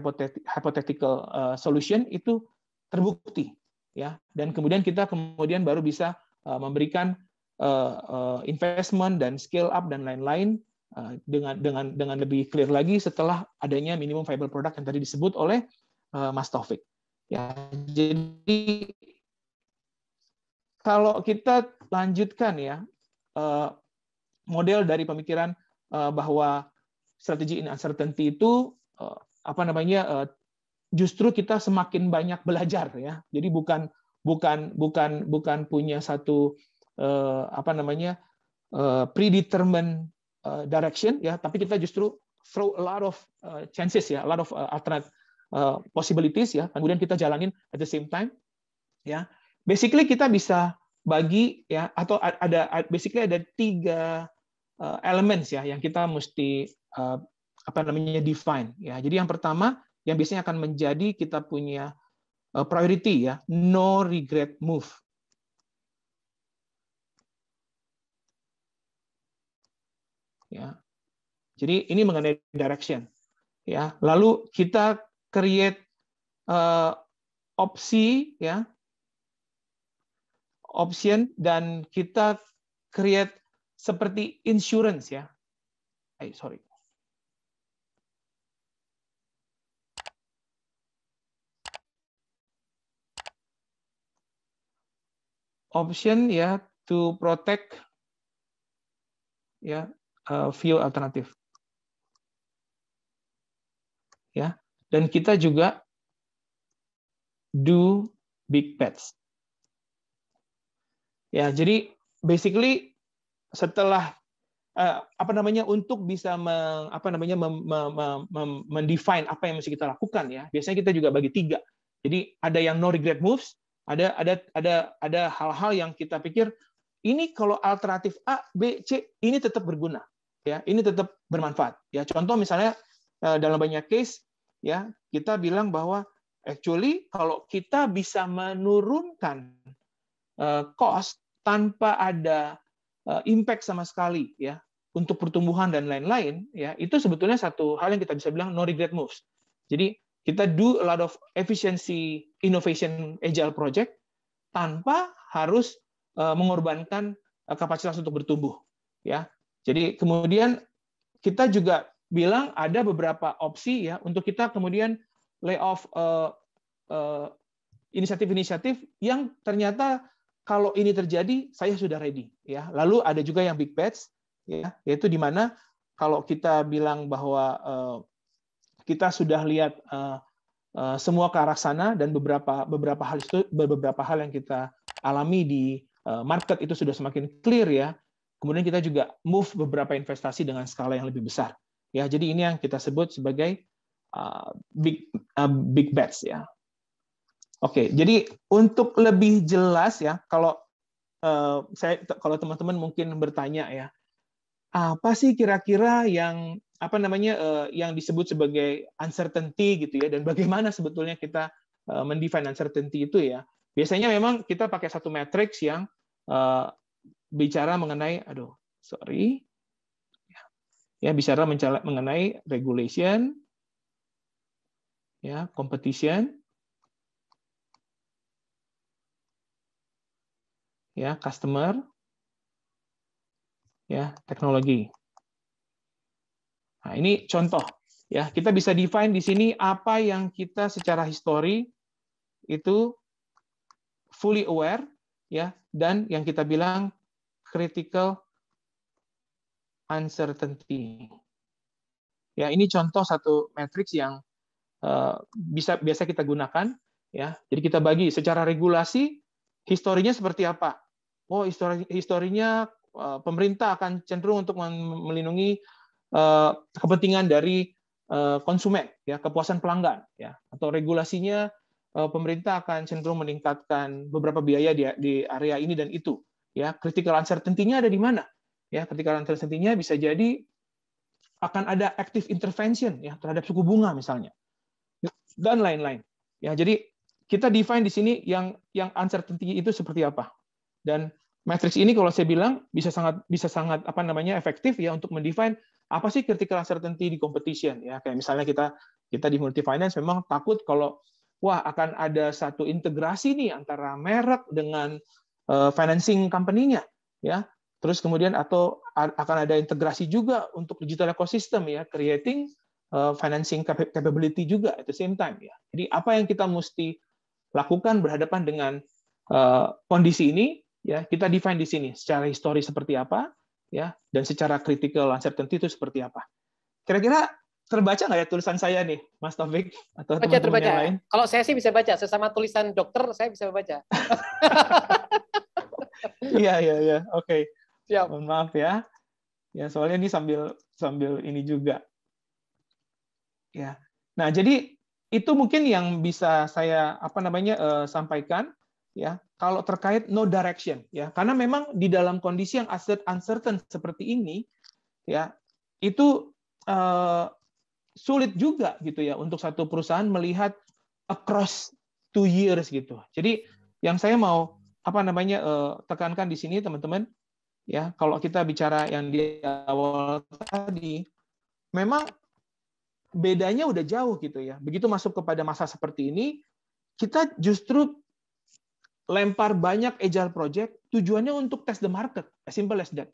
hypothetical eh, solution itu terbukti ya dan kemudian kita kemudian baru bisa eh, memberikan investment dan scale up dan lain-lain Eh, dengan dengan dengan lebih clear lagi setelah adanya minimum viable product yang tadi disebut oleh eh, Mas Taufik. Ya, jadi kalau kita lanjutkan ya eh, model dari pemikiran bahwa strategi in uncertainty itu apa namanya justru kita semakin banyak belajar ya. Jadi bukan bukan bukan bukan punya satu apa namanya predetermined Eh, direction ya tapi kita justru throw a lot of eh, chances ya a lot of eh, alternate possibilities ya kemudian kita jalanin at the same time ya basically kita bisa bagi ya atau ada basically ada tiga uh, elements ya yang kita mesti uh, apa namanya define ya jadi yang pertama yang biasanya akan menjadi kita punya priority ya no regret move Ya. Jadi ini mengenai direction. Ya, lalu kita create uh, opsi ya. Option dan kita create seperti insurance ya. Eh, sorry. Option ya to protect ya view eh, alternatif. Ya, dan kita juga do big bets. Ya, jadi basically setelah uh, apa namanya untuk bisa meng, apa namanya mendefine apa yang mesti kita lakukan ya. Biasanya kita juga bagi tiga. Jadi ada yang no regret moves, ada ada ada ada hal-hal yang kita pikir ini kalau alternatif A, B, C ini tetap berguna ya ini tetap bermanfaat ya contoh misalnya eh, dalam banyak case ya kita bilang bahwa actually kalau kita bisa menurunkan eh, cost tanpa ada eh, impact sama sekali ya untuk pertumbuhan dan lain-lain ya itu sebetulnya satu hal yang kita bisa bilang no regret moves jadi kita do a lot of efficiency innovation agile project tanpa harus mengorbankan kapasitas untuk bertumbuh ya jadi kemudian kita juga bilang ada beberapa opsi ya untuk kita kemudian lay off uh, inisiatif-inisiatif yang ternyata kalau ini terjadi saya sudah ready ya lalu ada juga yang big bets ya yaitu di mana kalau kita bilang bahwa uh, kita sudah lihat uh, uh, semua ke arah sana dan beberapa beberapa hal itu beberapa hal yang kita alami di market itu sudah semakin clear ya Kemudian kita juga move beberapa investasi dengan skala yang lebih besar. Ya, jadi ini yang kita sebut sebagai uh, big uh, big bets ya. Oke, jadi untuk lebih jelas ya, kalau uh, saya kalau teman-teman mungkin bertanya ya, apa sih kira-kira yang apa namanya uh, yang disebut sebagai uncertainty gitu ya, dan bagaimana sebetulnya kita uh, mendefine uncertainty itu ya? Biasanya memang kita pakai satu matriks yang uh, bicara mengenai aduh sorry ya bicara mengenai regulation ya competition ya customer ya teknologi nah ini contoh ya kita bisa define di sini apa yang kita secara histori itu fully aware ya dan yang kita bilang critical uncertainty. Ya, ini contoh satu matriks yang uh, bisa biasa kita gunakan ya. Jadi kita bagi secara regulasi historinya seperti apa. Oh, histori historinya uh, pemerintah akan cenderung untuk melindungi uh, kepentingan dari uh, konsumen ya, kepuasan pelanggan ya. Atau regulasinya uh, pemerintah akan cenderung meningkatkan beberapa biaya di, di area ini dan itu Ya, critical uncertainty-nya ada di mana? Ya, critical uncertainty-nya bisa jadi akan ada active intervention ya terhadap suku bunga misalnya. Dan lain-lain. Ya, jadi kita define di sini yang yang uncertainty itu seperti apa. Dan matrix ini kalau saya bilang bisa sangat bisa sangat apa namanya efektif ya untuk mendefine apa sih critical uncertainty di competition ya kayak misalnya kita kita di multi finance memang takut kalau wah akan ada satu integrasi nih antara merek dengan Eh, financing company-nya ya. Terus kemudian atau akan ada integrasi juga untuk digital ecosystem ya, creating eh, financing capability juga at the same time ya. Jadi apa yang kita mesti lakukan berhadapan dengan eh, kondisi ini ya, kita define di sini secara histori seperti apa ya dan secara critical uncertainty itu seperti apa. Kira-kira terbaca nggak ya tulisan saya nih, Mas Taufik atau baca, teman, -teman terbaca. Kalau saya sih bisa baca, sesama tulisan dokter saya bisa baca. Iya iya iya, oke. Siap. maaf ya. Ya soalnya ini sambil sambil ini juga. Ya. Nah jadi itu mungkin yang bisa saya apa namanya uh, sampaikan ya kalau terkait no direction ya karena memang di dalam kondisi yang uncertain seperti ini ya itu uh, sulit juga gitu ya untuk satu perusahaan melihat across two years gitu. Jadi yang saya mau apa namanya eh, tekankan di sini teman-teman ya kalau kita bicara yang di awal tadi memang bedanya udah jauh gitu ya begitu masuk kepada masa seperti ini kita justru lempar banyak agile project tujuannya untuk test the market as simple as that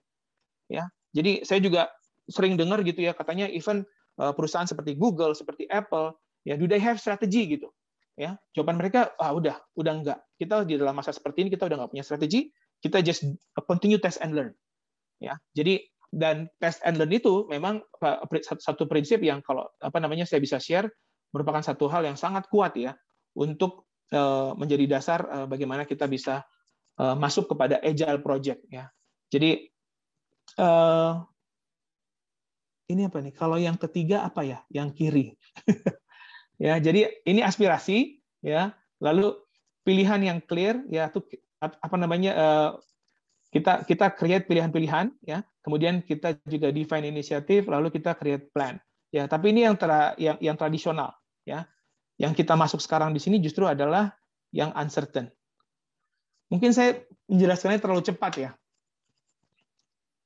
ya jadi saya juga sering dengar gitu ya katanya event Eh, perusahaan seperti Google, seperti Apple, ya do they have strategy gitu? Ya, jawaban mereka ah udah, udah enggak. Kita di dalam masa seperti ini kita udah enggak punya strategi, kita just eh, continue test and learn. Ya, jadi dan test and learn itu memang eh, satu prinsip yang kalau apa namanya saya bisa share merupakan satu hal yang sangat kuat ya untuk menjadi dasar bagaimana kita bisa masuk kepada agile project ya. Jadi ini apa nih? Kalau yang ketiga apa ya? Yang kiri. ya, jadi ini aspirasi ya. Lalu pilihan yang clear ya itu apa namanya eh, kita kita create pilihan-pilihan ya. Kemudian kita juga define inisiatif lalu kita create plan. Ya, tapi ini yang tra, yang yang tradisional ya. Yang kita masuk sekarang di sini justru adalah yang uncertain. Mungkin saya menjelaskannya terlalu cepat ya.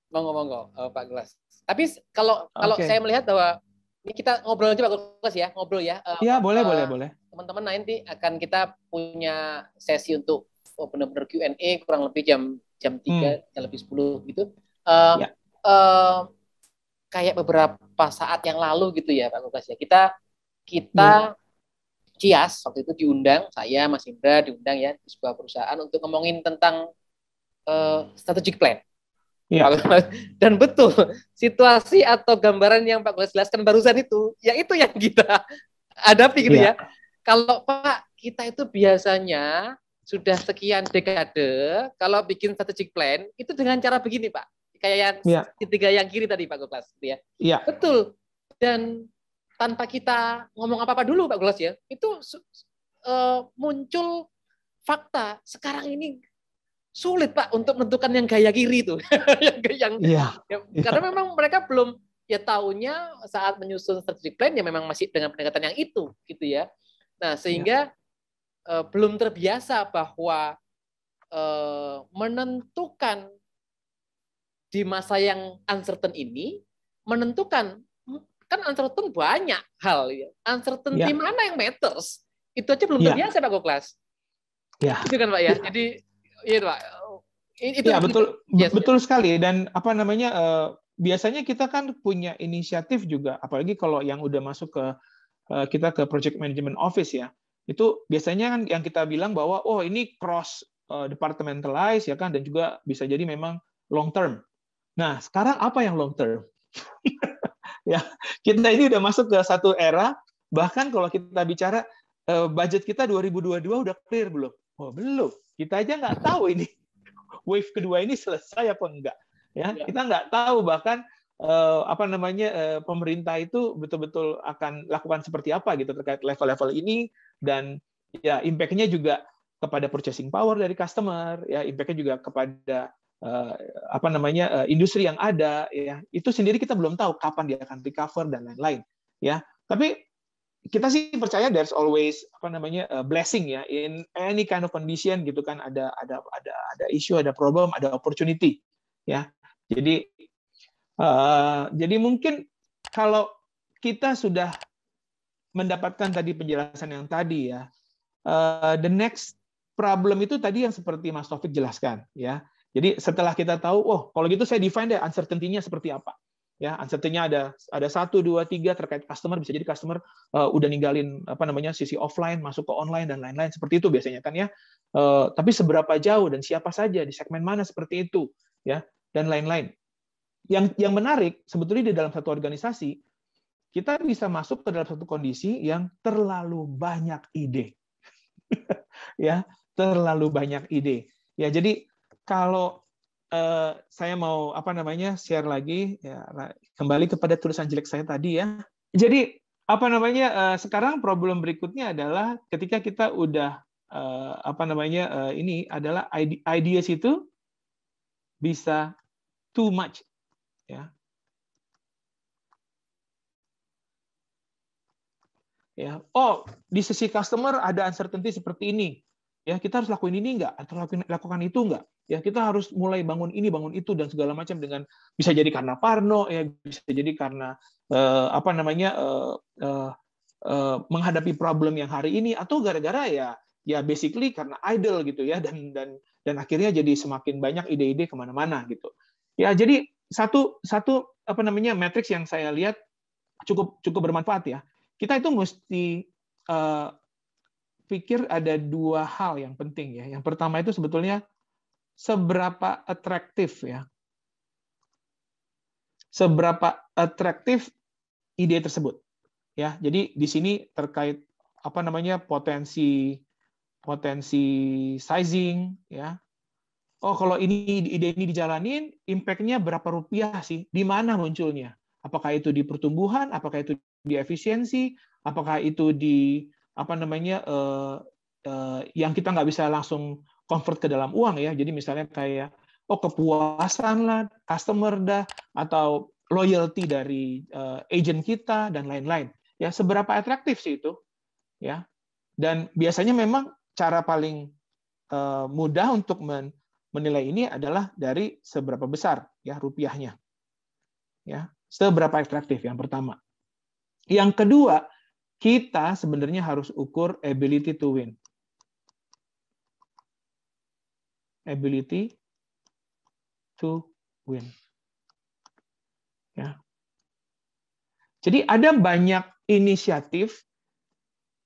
Monggo monggo eh, Pak Gelas. Tapi kalau kalau saya melihat bahwa ini kita ngobrol aja Pak Lukas ya, ngobrol ya. Eh, iya, uh, boleh, uh, boleh, boleh. Teman-teman nah nanti akan kita punya sesi untuk oh, benar-benar Q&A kurang lebih jam jam 3, hmm. jam lebih 10 gitu. Uh, ya. uh, kayak beberapa saat yang lalu gitu ya Pak Lukas ya. Kita kita hmm. Cias waktu itu diundang saya Mas Indra diundang ya di sebuah perusahaan untuk ngomongin tentang uh, strategic plan. Ya. Dan betul, situasi atau gambaran yang Pak Goles jelaskan barusan itu, ya itu yang kita hadapi gitu ya. ya. Kalau Pak, kita itu biasanya sudah sekian dekade, kalau bikin strategic plan, itu dengan cara begini Pak. Kayak yang yeah. ketiga yang kiri tadi Pak Goles. Gitu ya. yeah. Betul. Dan tanpa kita ngomong apa-apa dulu Pak Goles ya, itu uh, muncul fakta sekarang ini sulit Pak untuk menentukan yang gaya kiri itu. yang, yang yeah. ya, yeah. karena memang mereka belum ya tahunya saat menyusun strategic plan ya memang masih dengan pendekatan yang itu gitu ya. Nah, sehingga yeah. Iya. uh, belum terbiasa bahwa uh, menentukan di masa yang uncertain ini menentukan kan uncertain banyak hal ya. uncertain yeah. mana yang matters? Itu aja belum yeah. terbiasa Pak Goklas. Ya. Itu kan Pak ya. Iya. Jadi Iya, Pak. Itu ya, betul yes, betul yes. sekali dan apa namanya uh, biasanya kita kan punya inisiatif juga apalagi kalau yang udah masuk ke uh, kita ke project management office ya. Itu biasanya kan yang kita bilang bahwa oh ini cross uh, eh, departmentalize ya kan dan juga bisa jadi memang long term. Nah, sekarang apa yang long term? ya, kita ini udah masuk ke satu era bahkan kalau kita bicara budget kita 2022 udah clear belum? Oh, belum. Kita aja nggak tahu ini wave kedua ini selesai apa enggak. Ya, iya. kita nggak tahu bahkan eh, apa namanya eh, pemerintah itu betul-betul akan lakukan seperti apa gitu terkait level-level ini dan ya impact-nya juga kepada purchasing power dari customer, ya impact-nya juga kepada eh, apa namanya eh, industri yang ada, ya itu sendiri kita belum tahu kapan dia akan recover dan lain-lain, ya. Tapi kita sih percaya there's always apa namanya uh, blessing ya in any kind of condition gitu kan ada ada ada ada isu ada problem ada opportunity ya jadi uh, jadi mungkin kalau kita sudah mendapatkan tadi penjelasan yang tadi ya uh, the next problem itu tadi yang seperti Mas Taufik jelaskan ya jadi setelah kita tahu oh kalau gitu saya define deh uncertainty-nya seperti apa ya uncertainty-nya ada ada satu dua tiga terkait customer bisa jadi customer uh, udah ninggalin apa namanya sisi offline masuk ke online dan lain-lain seperti itu biasanya kan ya uh, tapi seberapa jauh dan siapa saja di segmen mana seperti itu ya dan lain-lain yang yang menarik sebetulnya di dalam satu organisasi kita bisa masuk ke dalam satu kondisi yang terlalu banyak ide ya terlalu banyak ide ya jadi kalau Eh, saya mau apa namanya share lagi ya kembali kepada tulisan jelek saya tadi ya. Jadi apa namanya uh, sekarang problem berikutnya adalah ketika kita udah uh, apa namanya uh, ini adalah ide ideas itu bisa too much ya. Ya, oh di sisi customer ada uncertainty seperti ini. Ya, kita harus lakuin ini enggak atau lakukan itu enggak ya kita harus mulai bangun ini bangun itu dan segala macam dengan bisa jadi karena Parno ya bisa jadi karena uh, apa namanya uh, uh, uh, menghadapi problem yang hari ini atau gara-gara ya ya basically karena idol gitu ya dan dan dan akhirnya jadi semakin banyak ide-ide kemana-mana gitu ya jadi satu satu apa namanya matriks yang saya lihat cukup cukup bermanfaat ya kita itu mesti uh, pikir ada dua hal yang penting ya yang pertama itu sebetulnya seberapa atraktif ya. Seberapa atraktif ide tersebut. Ya, jadi di sini terkait apa namanya potensi potensi sizing ya. Oh, kalau ini ide ini dijalanin, impactnya berapa rupiah sih? Di mana munculnya? Apakah itu di pertumbuhan, apakah itu di efisiensi, apakah itu di apa namanya eh, eh, yang kita nggak bisa langsung convert ke dalam uang ya. Jadi misalnya kayak oh kepuasan lah customer dah atau loyalty dari uh, agent kita dan lain-lain. Ya seberapa atraktif sih itu? Ya. Dan biasanya memang cara paling uh, mudah untuk men menilai ini adalah dari seberapa besar ya rupiahnya. Ya, seberapa atraktif yang pertama. Yang kedua, kita sebenarnya harus ukur ability to win. ability to win. Ya. Jadi ada banyak inisiatif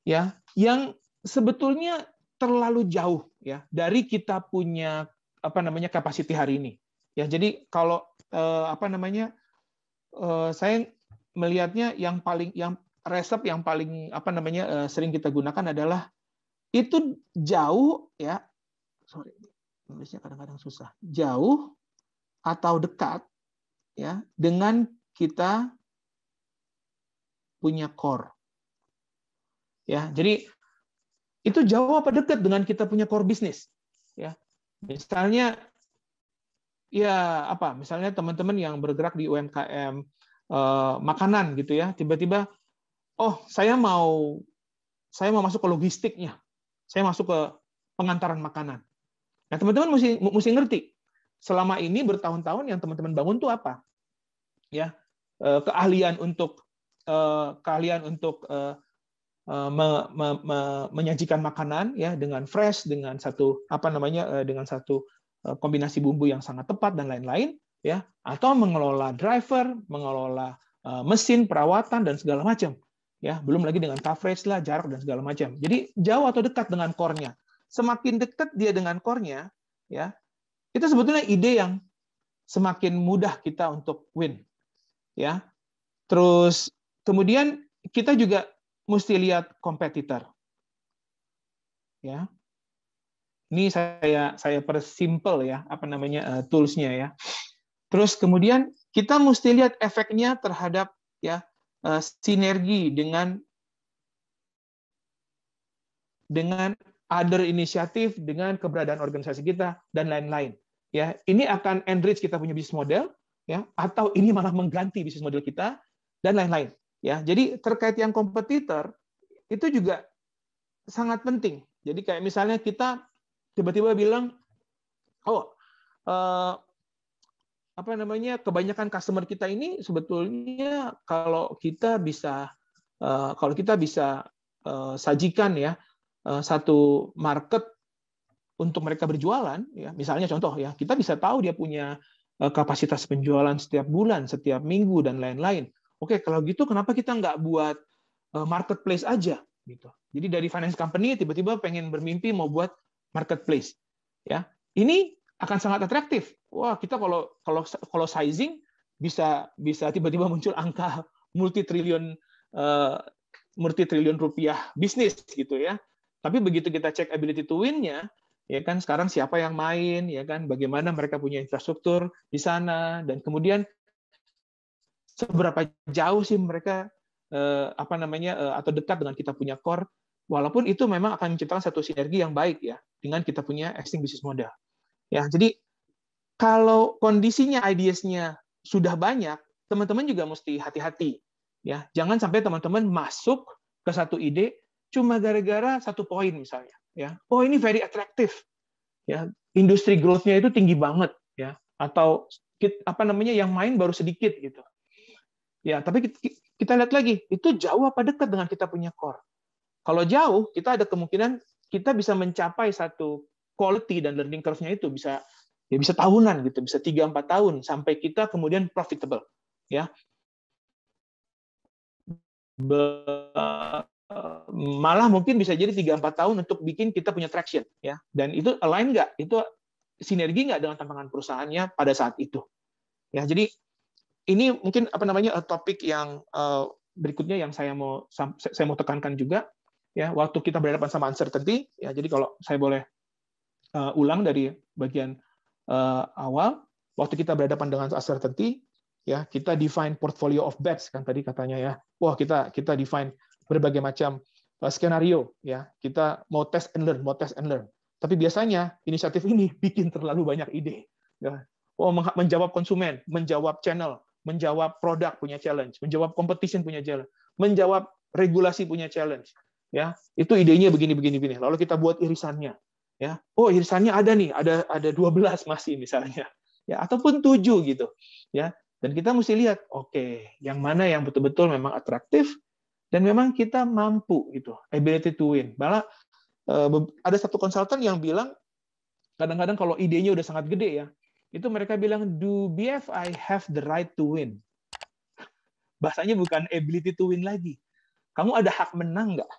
ya yang sebetulnya terlalu jauh ya dari kita punya apa namanya kapasiti hari ini. Ya, jadi kalau eh, apa namanya eh, saya melihatnya yang paling yang resep yang paling apa namanya eh, sering kita gunakan adalah itu jauh ya sorry Inggrisnya kadang-kadang susah. Jauh atau dekat ya dengan kita punya core. Ya, jadi itu jauh apa dekat dengan kita punya core bisnis. Ya. Misalnya ya apa? Misalnya teman-teman yang bergerak di UMKM eh, makanan gitu ya, tiba-tiba oh, saya mau saya mau masuk ke logistiknya. Saya masuk ke pengantaran makanan. Nah, teman-teman mesti mesti ngerti selama ini bertahun-tahun yang teman-teman bangun itu apa? Ya, eh, keahlian untuk eh, keahlian untuk eh, me, me, me, menyajikan makanan ya dengan fresh dengan satu apa namanya dengan satu kombinasi bumbu yang sangat tepat dan lain-lain ya atau mengelola driver mengelola mesin perawatan dan segala macam ya belum lagi dengan coverage lah jarak dan segala macam jadi jauh atau dekat dengan core-nya semakin dekat dia dengan core-nya, ya, itu sebetulnya ide yang semakin mudah kita untuk win. Ya. Terus kemudian kita juga mesti lihat kompetitor. Ya. Ini saya saya persimpel ya, apa namanya uh, toolsnya ya. Terus kemudian kita mesti lihat efeknya terhadap ya eh, sinergi dengan dengan other inisiatif dengan keberadaan organisasi kita dan lain-lain. Ya, ini akan enrich kita punya bisnis model, ya, atau ini malah mengganti bisnis model kita dan lain-lain. Ya, jadi terkait yang kompetitor itu juga sangat penting. Jadi kayak misalnya kita tiba-tiba bilang, oh, eh, apa namanya kebanyakan customer kita ini sebetulnya kalau kita bisa eh, kalau kita bisa eh, sajikan ya Eh, satu market untuk mereka berjualan ya misalnya contoh ya kita bisa tahu dia punya eh, kapasitas penjualan setiap bulan setiap minggu dan lain-lain oke kalau gitu kenapa kita nggak buat eh, marketplace aja gitu jadi dari finance company tiba-tiba pengen bermimpi mau buat marketplace ya ini akan sangat atraktif wah kita kalau kalau kalau sizing bisa bisa tiba-tiba muncul angka multi triliun multi triliun rupiah bisnis gitu ya tapi begitu kita cek ability to win-nya, ya kan sekarang siapa yang main, ya kan bagaimana mereka punya infrastruktur di sana dan kemudian seberapa jauh sih mereka eh, apa namanya eh, atau dekat dengan kita punya core walaupun itu memang akan menciptakan satu sinergi yang baik ya dengan kita punya existing business model. Ya, jadi kalau kondisinya ideas-nya sudah banyak, teman-teman juga mesti hati-hati ya. Jangan sampai teman-teman masuk ke satu ide cuma gara-gara satu poin misalnya ya oh ini very attractive ya industri growth-nya itu tinggi banget ya atau apa namanya yang main baru sedikit gitu ya tapi kita lihat lagi itu jauh apa dekat dengan kita punya core kalau jauh kita ada kemungkinan kita bisa mencapai satu quality dan learning curve-nya itu bisa ya bisa tahunan gitu bisa 3 4 tahun sampai kita kemudian profitable ya Eh, malah mungkin bisa jadi 3-4 tahun untuk bikin kita punya traction ya dan itu align nggak itu sinergi nggak dengan tantangan perusahaannya pada saat itu ya jadi ini mungkin apa namanya eh, topik yang eh, berikutnya yang saya mau saya mau tekankan juga ya waktu kita berhadapan sama uncertainty ya jadi kalau saya boleh ulang dari bagian awal waktu kita berhadapan dengan uncertainty ya kita define portfolio of bets kan tadi katanya ya wah kita kita define berbagai macam uh, skenario ya. Kita mau test and learn, mau test and learn. Tapi biasanya inisiatif ini bikin terlalu banyak ide. Ya. Oh, menjawab konsumen, menjawab channel, menjawab produk punya challenge, menjawab competition punya challenge, menjawab regulasi punya challenge. Ya, itu idenya begini begini begini. Lalu kita buat irisannya. Ya. Oh, irisannya ada nih, ada ada 12 masih misalnya. Ya, ataupun 7 gitu. Ya. Dan kita mesti lihat, oke, okay, yang mana yang betul-betul memang atraktif, dan memang kita mampu gitu, ability to win. Malah eh, ada satu konsultan yang bilang kadang-kadang kalau idenya udah sangat gede ya, itu mereka bilang do BFI have the right to win. Bahasanya bukan ability to win lagi. Kamu ada hak menang nggak?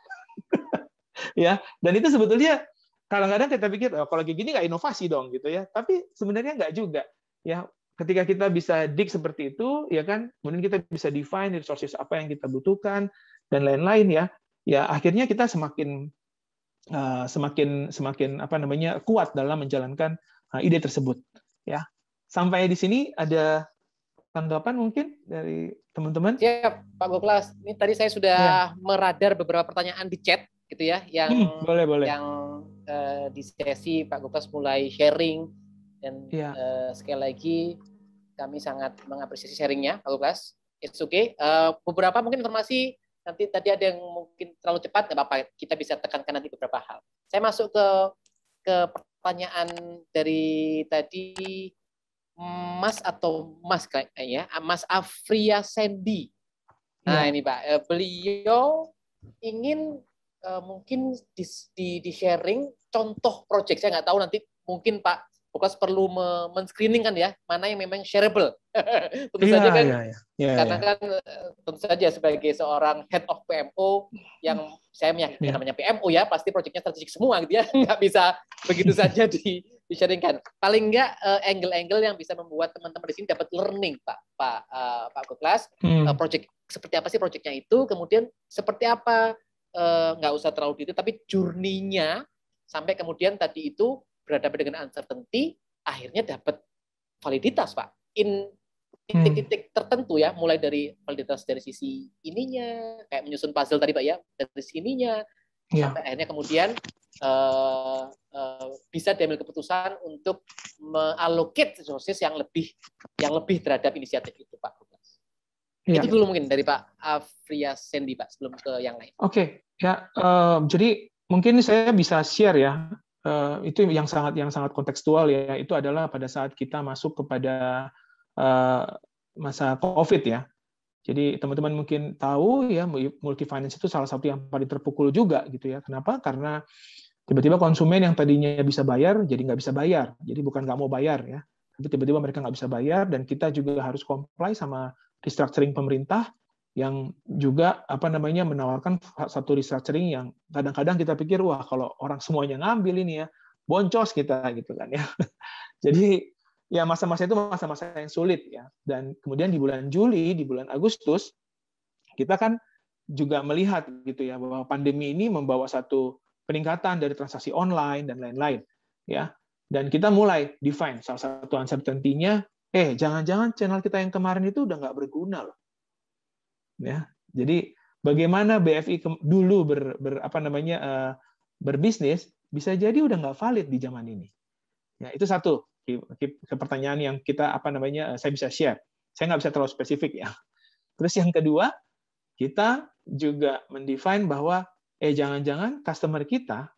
ya, dan itu sebetulnya kadang-kadang kita pikir oh, kalau kayak gini nggak inovasi dong gitu ya. Tapi sebenarnya nggak juga. Ya, ketika kita bisa dig seperti itu, ya kan, kemudian kita bisa define resources apa yang kita butuhkan dan lain-lain ya. Ya akhirnya kita semakin eh, semakin semakin apa namanya kuat dalam menjalankan eh, ide tersebut. Ya, sampai di sini ada tanggapan mungkin dari teman-teman? Ya, Pak Goklas. Ini tadi saya sudah ya. meradar beberapa pertanyaan di chat gitu ya, yang hmm, boleh, boleh. yang uh, di sesi Pak Goklas mulai sharing dan yeah. Iya. uh, sekali lagi kami sangat mengapresiasi sharingnya, Pak Lukas It's okay. Uh, beberapa mungkin informasi nanti tadi ada yang mungkin terlalu cepat, nggak apa-apa. Kita bisa tekankan nanti beberapa hal. Saya masuk ke ke pertanyaan dari tadi Mas atau Mas kayaknya Mas Afria Sandy. Nah yeah. ini Pak, eh, beliau ingin uh, mungkin di, di, di sharing contoh proyek. Saya nggak tahu nanti mungkin Pak Pokoknya perlu men-screening kan ya, mana yang memang shareable. tentu saja iya, kan, karena iya, iya. kan eh, tentu saja sebagai seorang head of PMO yang saya meyakinkan namanya PMO ya, pasti proyeknya strategik semua gitu ya, nggak bisa begitu saja di sharingkan. Paling nggak eh, angle-angle yang bisa membuat teman-teman di sini dapat learning, Pak, Pak, uh, Pak Kuklas, hmm. project seperti apa sih proyeknya itu, kemudian seperti apa nggak usah terlalu detail, tapi jurninya sampai kemudian tadi itu berhadapan dengan uncertainty, akhirnya dapat validitas, Pak. In hmm. titik-titik tertentu ya, mulai dari validitas dari sisi ininya, kayak menyusun puzzle tadi, Pak ya, dari sininya, yeah. sampai akhirnya kemudian uh, uh, bisa diambil keputusan untuk mengalokit resources yang lebih yang lebih terhadap inisiatif itu Pak Lukas. Ya. Itu dulu mungkin dari Pak Afria Sendi Pak sebelum ke yang lain. Oke, okay. ya uh, jadi mungkin saya bisa share ya Eh, itu yang sangat yang sangat kontekstual ya itu adalah pada saat kita masuk kepada eh, masa COVID ya. Jadi teman-teman mungkin tahu ya multi finance itu salah satu yang paling terpukul juga gitu ya. Kenapa? Karena tiba-tiba konsumen yang tadinya bisa bayar jadi nggak bisa bayar. Jadi bukan nggak mau bayar ya, tapi tiba-tiba mereka nggak bisa bayar dan kita juga harus comply sama restructuring pemerintah yang juga apa namanya menawarkan satu restructuring yang kadang-kadang kita pikir wah kalau orang semuanya ngambil ini ya boncos kita gitu kan ya. Jadi ya masa-masa itu masa-masa yang sulit ya. Dan kemudian di bulan Juli, di bulan Agustus kita kan juga melihat gitu ya bahwa pandemi ini membawa satu peningkatan dari transaksi online dan lain-lain ya. Dan kita mulai define salah satu uncertainty-nya eh jangan-jangan channel kita yang kemarin itu udah nggak berguna loh ya. Jadi bagaimana BFI dulu ber, ber apa namanya eh, berbisnis bisa jadi udah nggak valid di zaman ini. Ya, itu satu pertanyaan yang kita apa namanya eh, saya bisa share. Saya nggak bisa terlalu spesifik ya. Terus yang kedua, kita juga mendefine bahwa eh jangan-jangan customer kita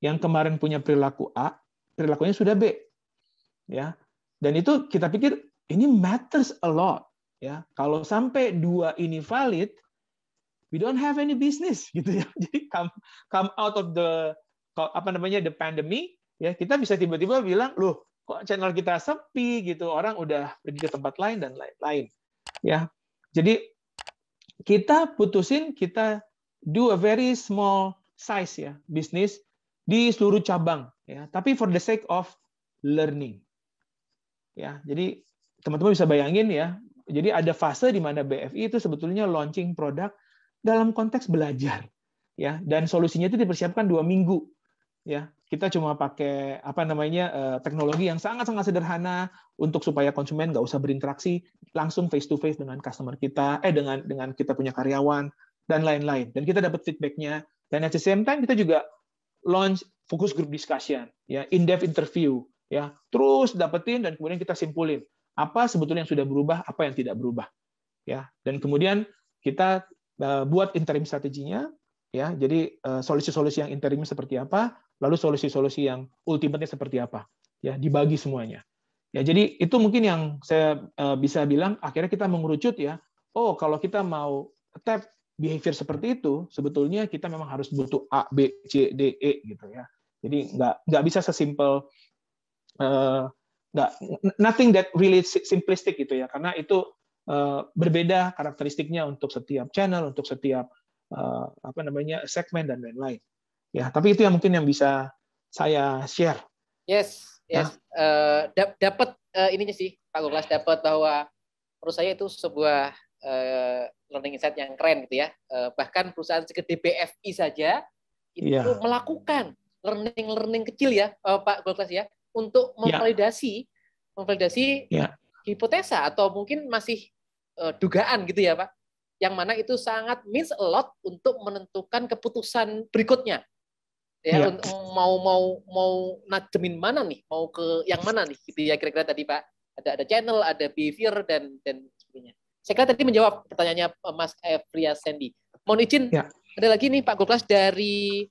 yang kemarin punya perilaku A, perilakunya sudah B. Ya. Dan itu kita pikir ini matters a lot ya kalau sampai dua ini valid we don't have any business gitu ya jadi come come out of the apa namanya the pandemic ya kita bisa tiba-tiba bilang loh kok channel kita sepi gitu orang udah pergi ke tempat lain dan lain-lain ya jadi kita putusin kita do a very small size ya bisnis di seluruh cabang ya tapi for the sake of learning ya jadi teman-teman bisa bayangin ya jadi ada fase di mana BFI itu sebetulnya launching produk dalam konteks belajar, ya. Dan solusinya itu dipersiapkan dua minggu, ya. Kita cuma pakai apa namanya eh, teknologi yang sangat-sangat sederhana untuk supaya konsumen nggak usah berinteraksi langsung face to face dengan customer kita, eh dengan dengan kita punya karyawan dan lain-lain. Dan kita dapat feedbacknya. Dan at the same time kita juga launch fokus group discussion, ya, in-depth interview, ya, terus dapetin dan kemudian kita simpulin apa sebetulnya yang sudah berubah, apa yang tidak berubah. Ya, dan kemudian kita eh, buat interim strateginya, ya. Jadi eh, solusi-solusi yang interim seperti apa, lalu solusi-solusi yang ultimate seperti apa. Ya, dibagi semuanya. Ya, jadi itu mungkin yang saya eh, bisa bilang akhirnya kita mengerucut ya. Oh, kalau kita mau tap behavior seperti itu, sebetulnya kita memang harus butuh A, B, C, D, E gitu ya. Jadi nggak nggak bisa sesimpel nggak nothing that really simplistic gitu ya karena itu eh, berbeda karakteristiknya untuk setiap channel untuk setiap eh, apa namanya segmen dan lain-lain ya tapi itu yang mungkin yang bisa saya share yes yes nah. uh, eh, dapat uh, ininya sih Pak Gulas dapat bahwa menurut saya itu sebuah uh, learning insight yang keren gitu ya uh, bahkan perusahaan segede BFI saja itu yeah. melakukan learning learning kecil ya uh, Pak Gulas ya untuk ya. memvalidasi ya. memvalidasi ya. hipotesa atau mungkin masih uh, dugaan gitu ya Pak. Yang mana itu sangat means a lot untuk menentukan keputusan berikutnya. Ya, ya. Untuk mau mau mau najemin mana nih, mau ke yang mana nih gitu ya kira-kira tadi Pak. Ada ada channel, ada behavior dan dan sebagainya. Saya kira tadi menjawab pertanyaannya Mas Efria Sandy. Mohon izin, ya. ada lagi nih Pak Gulkas dari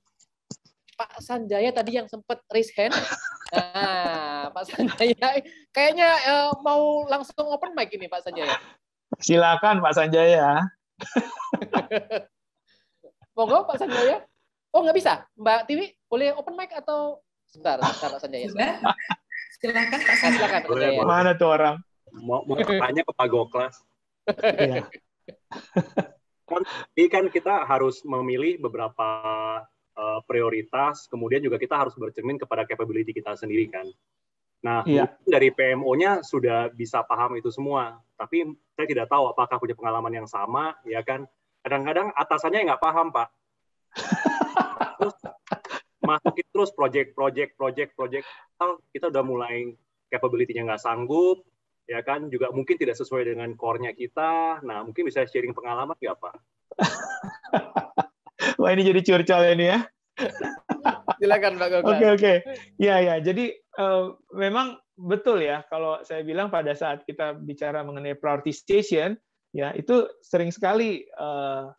Pak Sanjaya tadi yang sempat raise hand. Nah, Pak Sanjaya kayaknya uh, mau langsung open mic ini Pak Sanjaya. Silakan Pak Sanjaya. Monggo Pak Sanjaya. Oh nggak bisa, Mbak Tiwi boleh open mic atau sebentar, sebentar Pak Sanjaya. Silakan Pak Sanjaya. Silakan Pak Sanjaya. Mana tuh orang? Mau, mau tanya ke Pak Goklas. Iya. kan, kan kita harus memilih beberapa Eh, prioritas, kemudian juga kita harus bercermin kepada capability kita sendiri kan. Nah, iya. dari PMO-nya sudah bisa paham itu semua, tapi saya tidak tahu apakah punya pengalaman yang sama, ya kan? Kadang-kadang atasannya nggak paham, Pak. terus masukin terus project, project, project, project. Oh, kita udah mulai capability-nya nggak sanggup, ya kan? Juga mungkin tidak sesuai dengan core-nya kita. Nah, mungkin bisa sharing pengalaman nggak, Pak? Wah, ini jadi curcol ini ya. Silakan Pak Gokar. Oke oke. Okay. Ya ya. Jadi uh, memang betul ya kalau saya bilang pada saat kita bicara mengenai priority station ya itu sering sekali uh,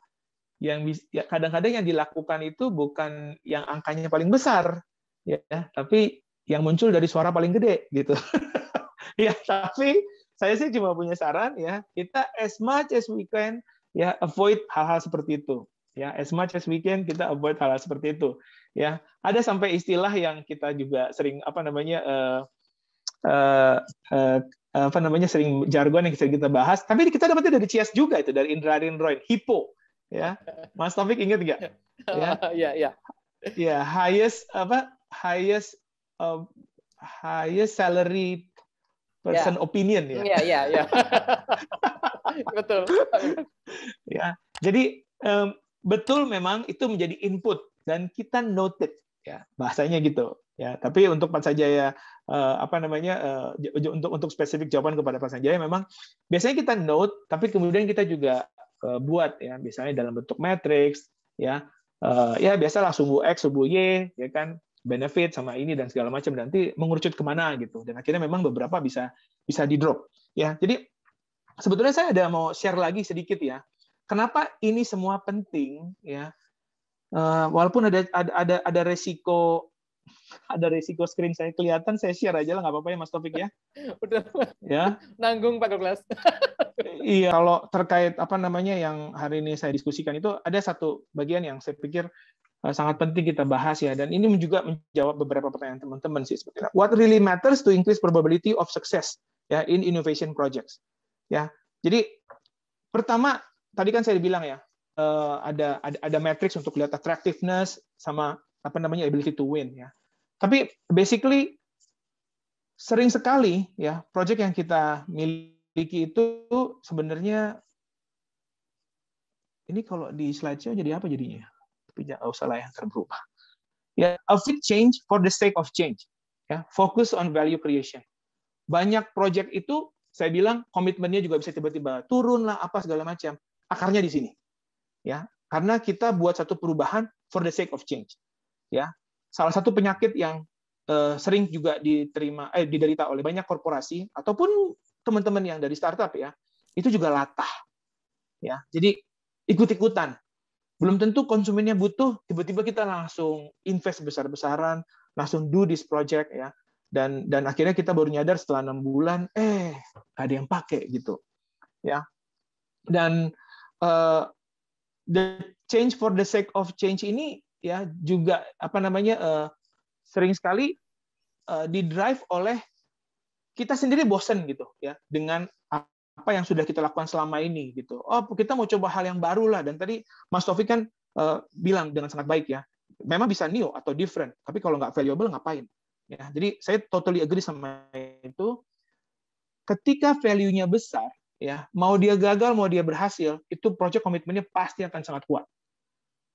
yang kadang ya, kadang-kadang yang dilakukan itu bukan yang angkanya paling besar ya tapi yang muncul dari suara paling gede gitu ya tapi saya sih cuma punya saran ya kita as much as we can ya avoid hal-hal seperti itu ya as much as we can kita avoid hal, -hal seperti itu ya ada sampai istilah yang kita juga sering apa namanya uh, uh, uh, apa namanya sering jargon yang sering kita bahas tapi kita dapatnya dari Cias juga itu dari Indra Roy hippo ya Mas Taufik ingat nggak ya ya ya ya highest apa highest uh, highest salary person yeah. opinion ya ya ya, ya. betul ya jadi um, betul memang itu menjadi input dan kita noted ya bahasanya gitu ya tapi untuk Pak Sanjaya eh, apa namanya eh, untuk untuk spesifik jawaban kepada Pak Sanjaya memang biasanya kita note tapi kemudian kita juga eh, buat ya misalnya dalam bentuk matrix ya eh, ya biasalah sumbu x sumbu y ya kan benefit sama ini dan segala macam nanti mengurucut kemana gitu dan akhirnya memang beberapa bisa bisa di drop ya jadi sebetulnya saya ada mau share lagi sedikit ya Kenapa ini semua penting ya? Uh, walaupun ada ada ada, resiko ada resiko screen saya kelihatan saya share aja lah nggak apa-apa ya Mas Taufik ya. Udah. Ya. Nanggung Pak Douglas. iya, kalau terkait apa namanya yang hari ini saya diskusikan itu ada satu bagian yang saya pikir eh, sangat penting kita bahas ya dan ini juga menjawab beberapa pertanyaan teman-teman sih seperti What really matters to increase probability of success ya in innovation projects. Ya. Jadi pertama tadi kan saya bilang ya eh, ada ada ada matrix untuk lihat attractiveness sama apa namanya ability to win ya. Tapi basically sering sekali ya project yang kita miliki itu sebenarnya ini kalau di slide show jadi apa jadinya? Tapi jangan usah lah yang berubah. Ya, a fit change for the sake of change. Ya, fokus on value creation. Banyak project itu saya bilang komitmennya juga bisa tiba-tiba turun lah apa segala macam. Akarnya di sini. Ya, karena kita buat satu perubahan for the sake of change. Ya. Salah satu penyakit yang uh, sering juga diterima eh diderita oleh banyak korporasi ataupun teman-teman yang dari startup ya, itu juga latah. Ya. Jadi ikut-ikutan. Belum tentu konsumennya butuh, tiba-tiba kita langsung invest besar-besaran, langsung do this project ya dan dan akhirnya kita baru nyadar setelah enam bulan eh ada yang pakai gitu ya dan Eh, the change for the sake of change ini ya juga apa namanya uh, sering sekali uh, didrive oleh kita sendiri bosen gitu ya dengan apa yang sudah kita lakukan selama ini gitu. Oh, kita mau coba hal yang baru lah dan tadi Mas Taufik kan uh, bilang dengan sangat baik ya. Memang bisa new atau different, tapi kalau nggak valuable ngapain? Ya, jadi saya totally agree sama itu. Ketika value-nya besar, ya mau dia gagal mau dia berhasil itu project komitmennya pasti akan sangat kuat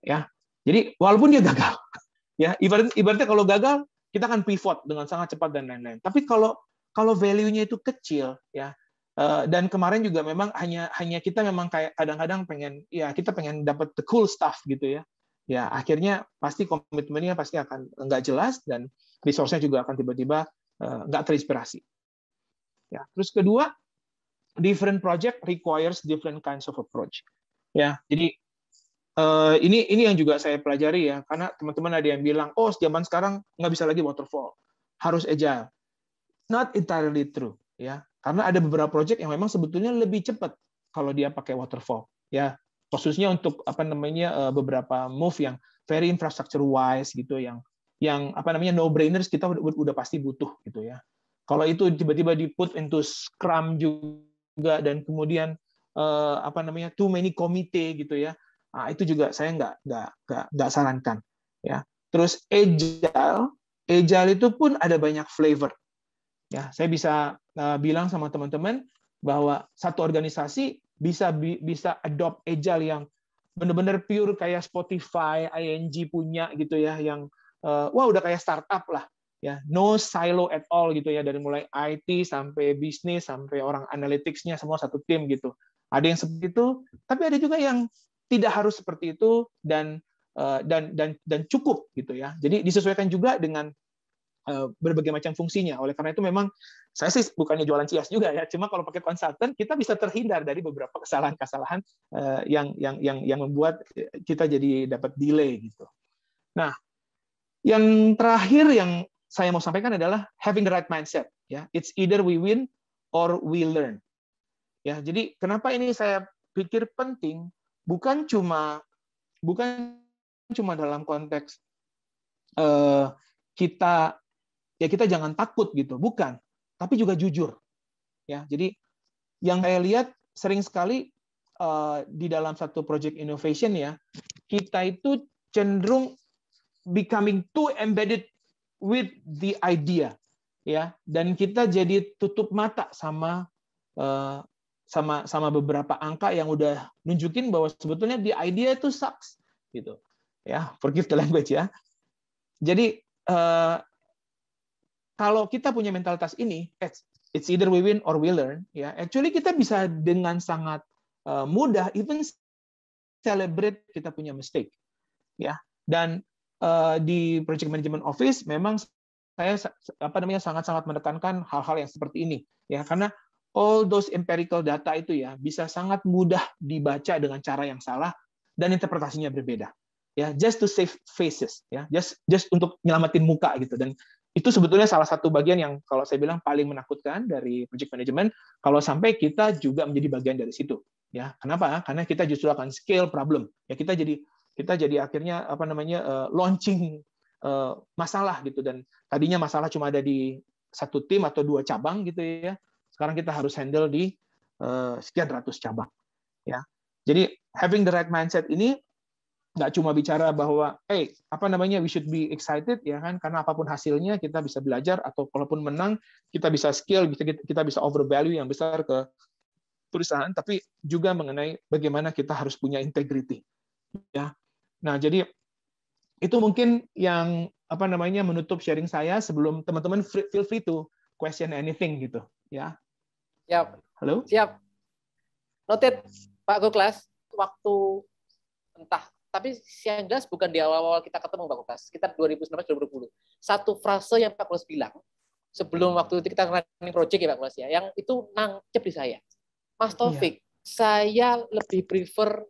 ya jadi walaupun dia gagal ya ibarat ibaratnya kalau gagal kita akan pivot dengan sangat cepat dan lain-lain tapi kalau kalau value-nya itu kecil ya eh, dan kemarin juga memang hanya hanya kita memang kayak kadang-kadang pengen ya kita pengen dapat the cool stuff gitu ya ya akhirnya pasti komitmennya pasti akan nggak jelas dan resource-nya juga akan tiba-tiba eh, nggak terinspirasi ya terus kedua different project requires different kinds of approach. Ya, jadi uh, ini ini yang juga saya pelajari ya, karena teman-teman ada yang bilang, oh zaman sekarang nggak bisa lagi waterfall, harus agile. Not entirely true, ya, karena ada beberapa project yang memang sebetulnya lebih cepat kalau dia pakai waterfall, ya, khususnya untuk apa namanya eh, beberapa move yang very infrastructure wise gitu, yang yang apa namanya no brainers kita udah, udah pasti butuh gitu ya. Kalau itu tiba-tiba di put into scrum juga juga dan kemudian uh, apa namanya too many komite gitu ya nah, itu juga saya nggak nggak nggak nggak sarankan ya terus agile agile itu pun ada banyak flavor ya saya bisa uh, bilang sama teman-teman bahwa satu organisasi bisa bi, bisa adopt agile yang benar-benar pure kayak Spotify, ING punya gitu ya yang uh, wah udah kayak startup lah ya no silo at all gitu ya dari mulai IT sampai bisnis sampai orang analyticsnya semua satu tim gitu. Ada yang seperti itu, tapi ada juga yang tidak harus seperti itu dan eh, dan dan dan cukup gitu ya. Jadi disesuaikan juga dengan eh, berbagai macam fungsinya. Oleh karena itu memang saya sih bukannya jualan cias juga ya, cuma kalau pakai konsultan kita bisa terhindar dari beberapa kesalahan-kesalahan eh, yang yang yang yang membuat kita jadi dapat delay gitu. Nah, yang terakhir yang saya mau sampaikan adalah having the right mindset. Ya, it's either we win or we learn. Ya, jadi kenapa ini saya pikir penting bukan cuma bukan cuma dalam konteks uh, kita ya kita jangan takut gitu, bukan, tapi juga jujur. Ya, jadi yang saya lihat sering sekali uh, di dalam satu project innovation ya, kita itu cenderung becoming too embedded with the idea ya dan kita jadi tutup mata sama eh, sama sama beberapa angka yang udah nunjukin bahwa sebetulnya the idea itu sucks gitu ya forgive the language ya jadi eh, kalau kita punya mentalitas ini it's either we win or we learn ya actually kita bisa dengan sangat eh, mudah even celebrate kita punya mistake ya dan Eh, di project management office memang saya apa namanya sangat-sangat menekankan hal-hal yang seperti ini ya karena all those empirical data itu ya bisa sangat mudah dibaca dengan cara yang salah dan interpretasinya berbeda ya just to save faces ya just just untuk nyelamatin muka gitu dan itu sebetulnya salah satu bagian yang kalau saya bilang paling menakutkan dari project management kalau sampai kita juga menjadi bagian dari situ ya kenapa karena kita justru akan scale problem ya kita jadi kita jadi akhirnya apa namanya eh, launching eh, masalah gitu dan tadinya masalah cuma ada di satu tim atau dua cabang gitu ya sekarang kita harus handle di eh, sekian ratus cabang ya jadi having the right mindset ini nggak cuma bicara bahwa eh hey, apa namanya we should be excited ya kan karena apapun hasilnya kita bisa belajar atau kalaupun menang kita bisa skill kita kita bisa overvalue yang besar ke perusahaan tapi juga mengenai bagaimana kita harus punya integrity ya Nah, jadi itu mungkin yang apa namanya menutup sharing saya sebelum teman-teman feel free to question anything gitu, ya. Siap. Halo? Siap. Noted, Pak Goklas. Waktu entah tapi yang jelas bukan di awal-awal kita ketemu Pak Kukas, sekitar 2019-2020. Satu frase yang Pak Kulas bilang, sebelum waktu itu kita running project ya Pak Kulas ya, yang itu nangcep di saya. Mas iya. Taufik, iya. saya lebih prefer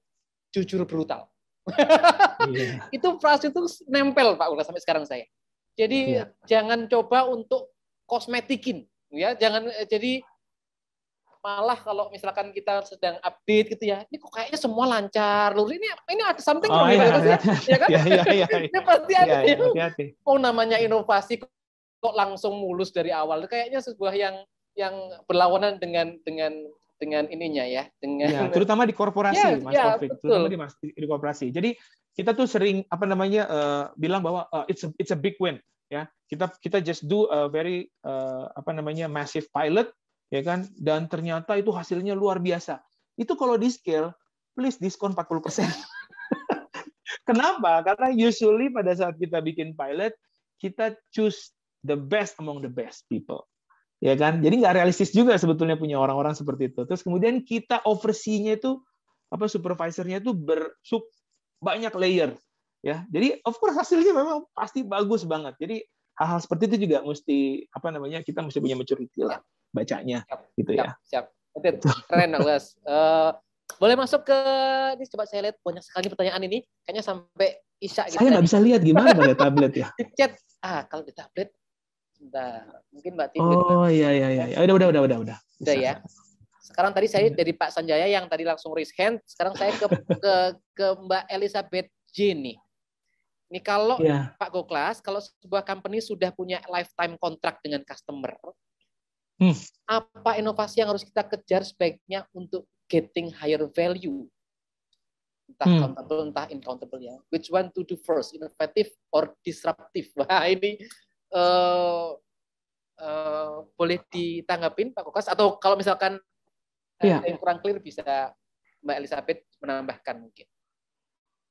jujur brutal yeah. itu frase itu nempel Pak Ula sampai sekarang saya. Jadi yeah. jangan coba untuk kosmetikin ya, jangan eh, jadi malah kalau misalkan kita sedang update gitu ya, ini kok kayaknya semua lancar. Lur ini ini ada something oh, iya, gitu iya. Ya, ya kan? iya, iya, ya kan? ini pasti ada. Oh namanya inovasi kok langsung mulus dari awal. Kayaknya sebuah yang yang berlawanan dengan dengan dengan ininya ya dengan ya, terutama di korporasi ya, mas ya, Taufik terutama di, mas, di korporasi jadi kita tuh sering apa namanya uh, bilang bahwa uh, it's a, it's a big win ya kita kita just do a very uh, apa namanya massive pilot ya kan dan ternyata itu hasilnya luar biasa itu kalau di scale please diskon 40% persen. kenapa karena usually pada saat kita bikin pilot kita choose the best among the best people ya kan jadi nggak realistis juga sebetulnya punya orang-orang seperti itu terus kemudian kita oversee-nya itu apa supervisornya itu bersub banyak layer ya jadi of course hasilnya memang pasti bagus banget jadi hal-hal seperti itu juga mesti apa namanya kita mesti punya maturity lah bacanya siap, gitu siap, ya siap gitu. keren Wes uh, eh, boleh masuk ke ini coba saya lihat banyak sekali pertanyaan ini kayaknya sampai isya gitu saya nggak kan. bisa lihat gimana pada ya tablet ya di chat ah kalau di tablet Sebentar. Mungkin Mbak Titi. Oh iya, iya iya iya. Udah udah udah udah udah. Udah ya. Sekarang tadi saya iya. dari Pak Sanjaya yang tadi langsung raise hand, sekarang saya ke ke ke Mbak Elizabeth J nih. Ini kalau yeah. Pak Goklas, kalau sebuah company sudah punya lifetime kontrak dengan customer, hmm. apa inovasi yang harus kita kejar sebaiknya untuk getting higher value? Entah hmm. countable, entah incountable ya. Which one to do first, innovative or disruptive? Wah ini uh, boleh ditanggapin Pak Kokas atau kalau misalkan ya. yang kurang clear bisa Mbak Elizabeth menambahkan mungkin.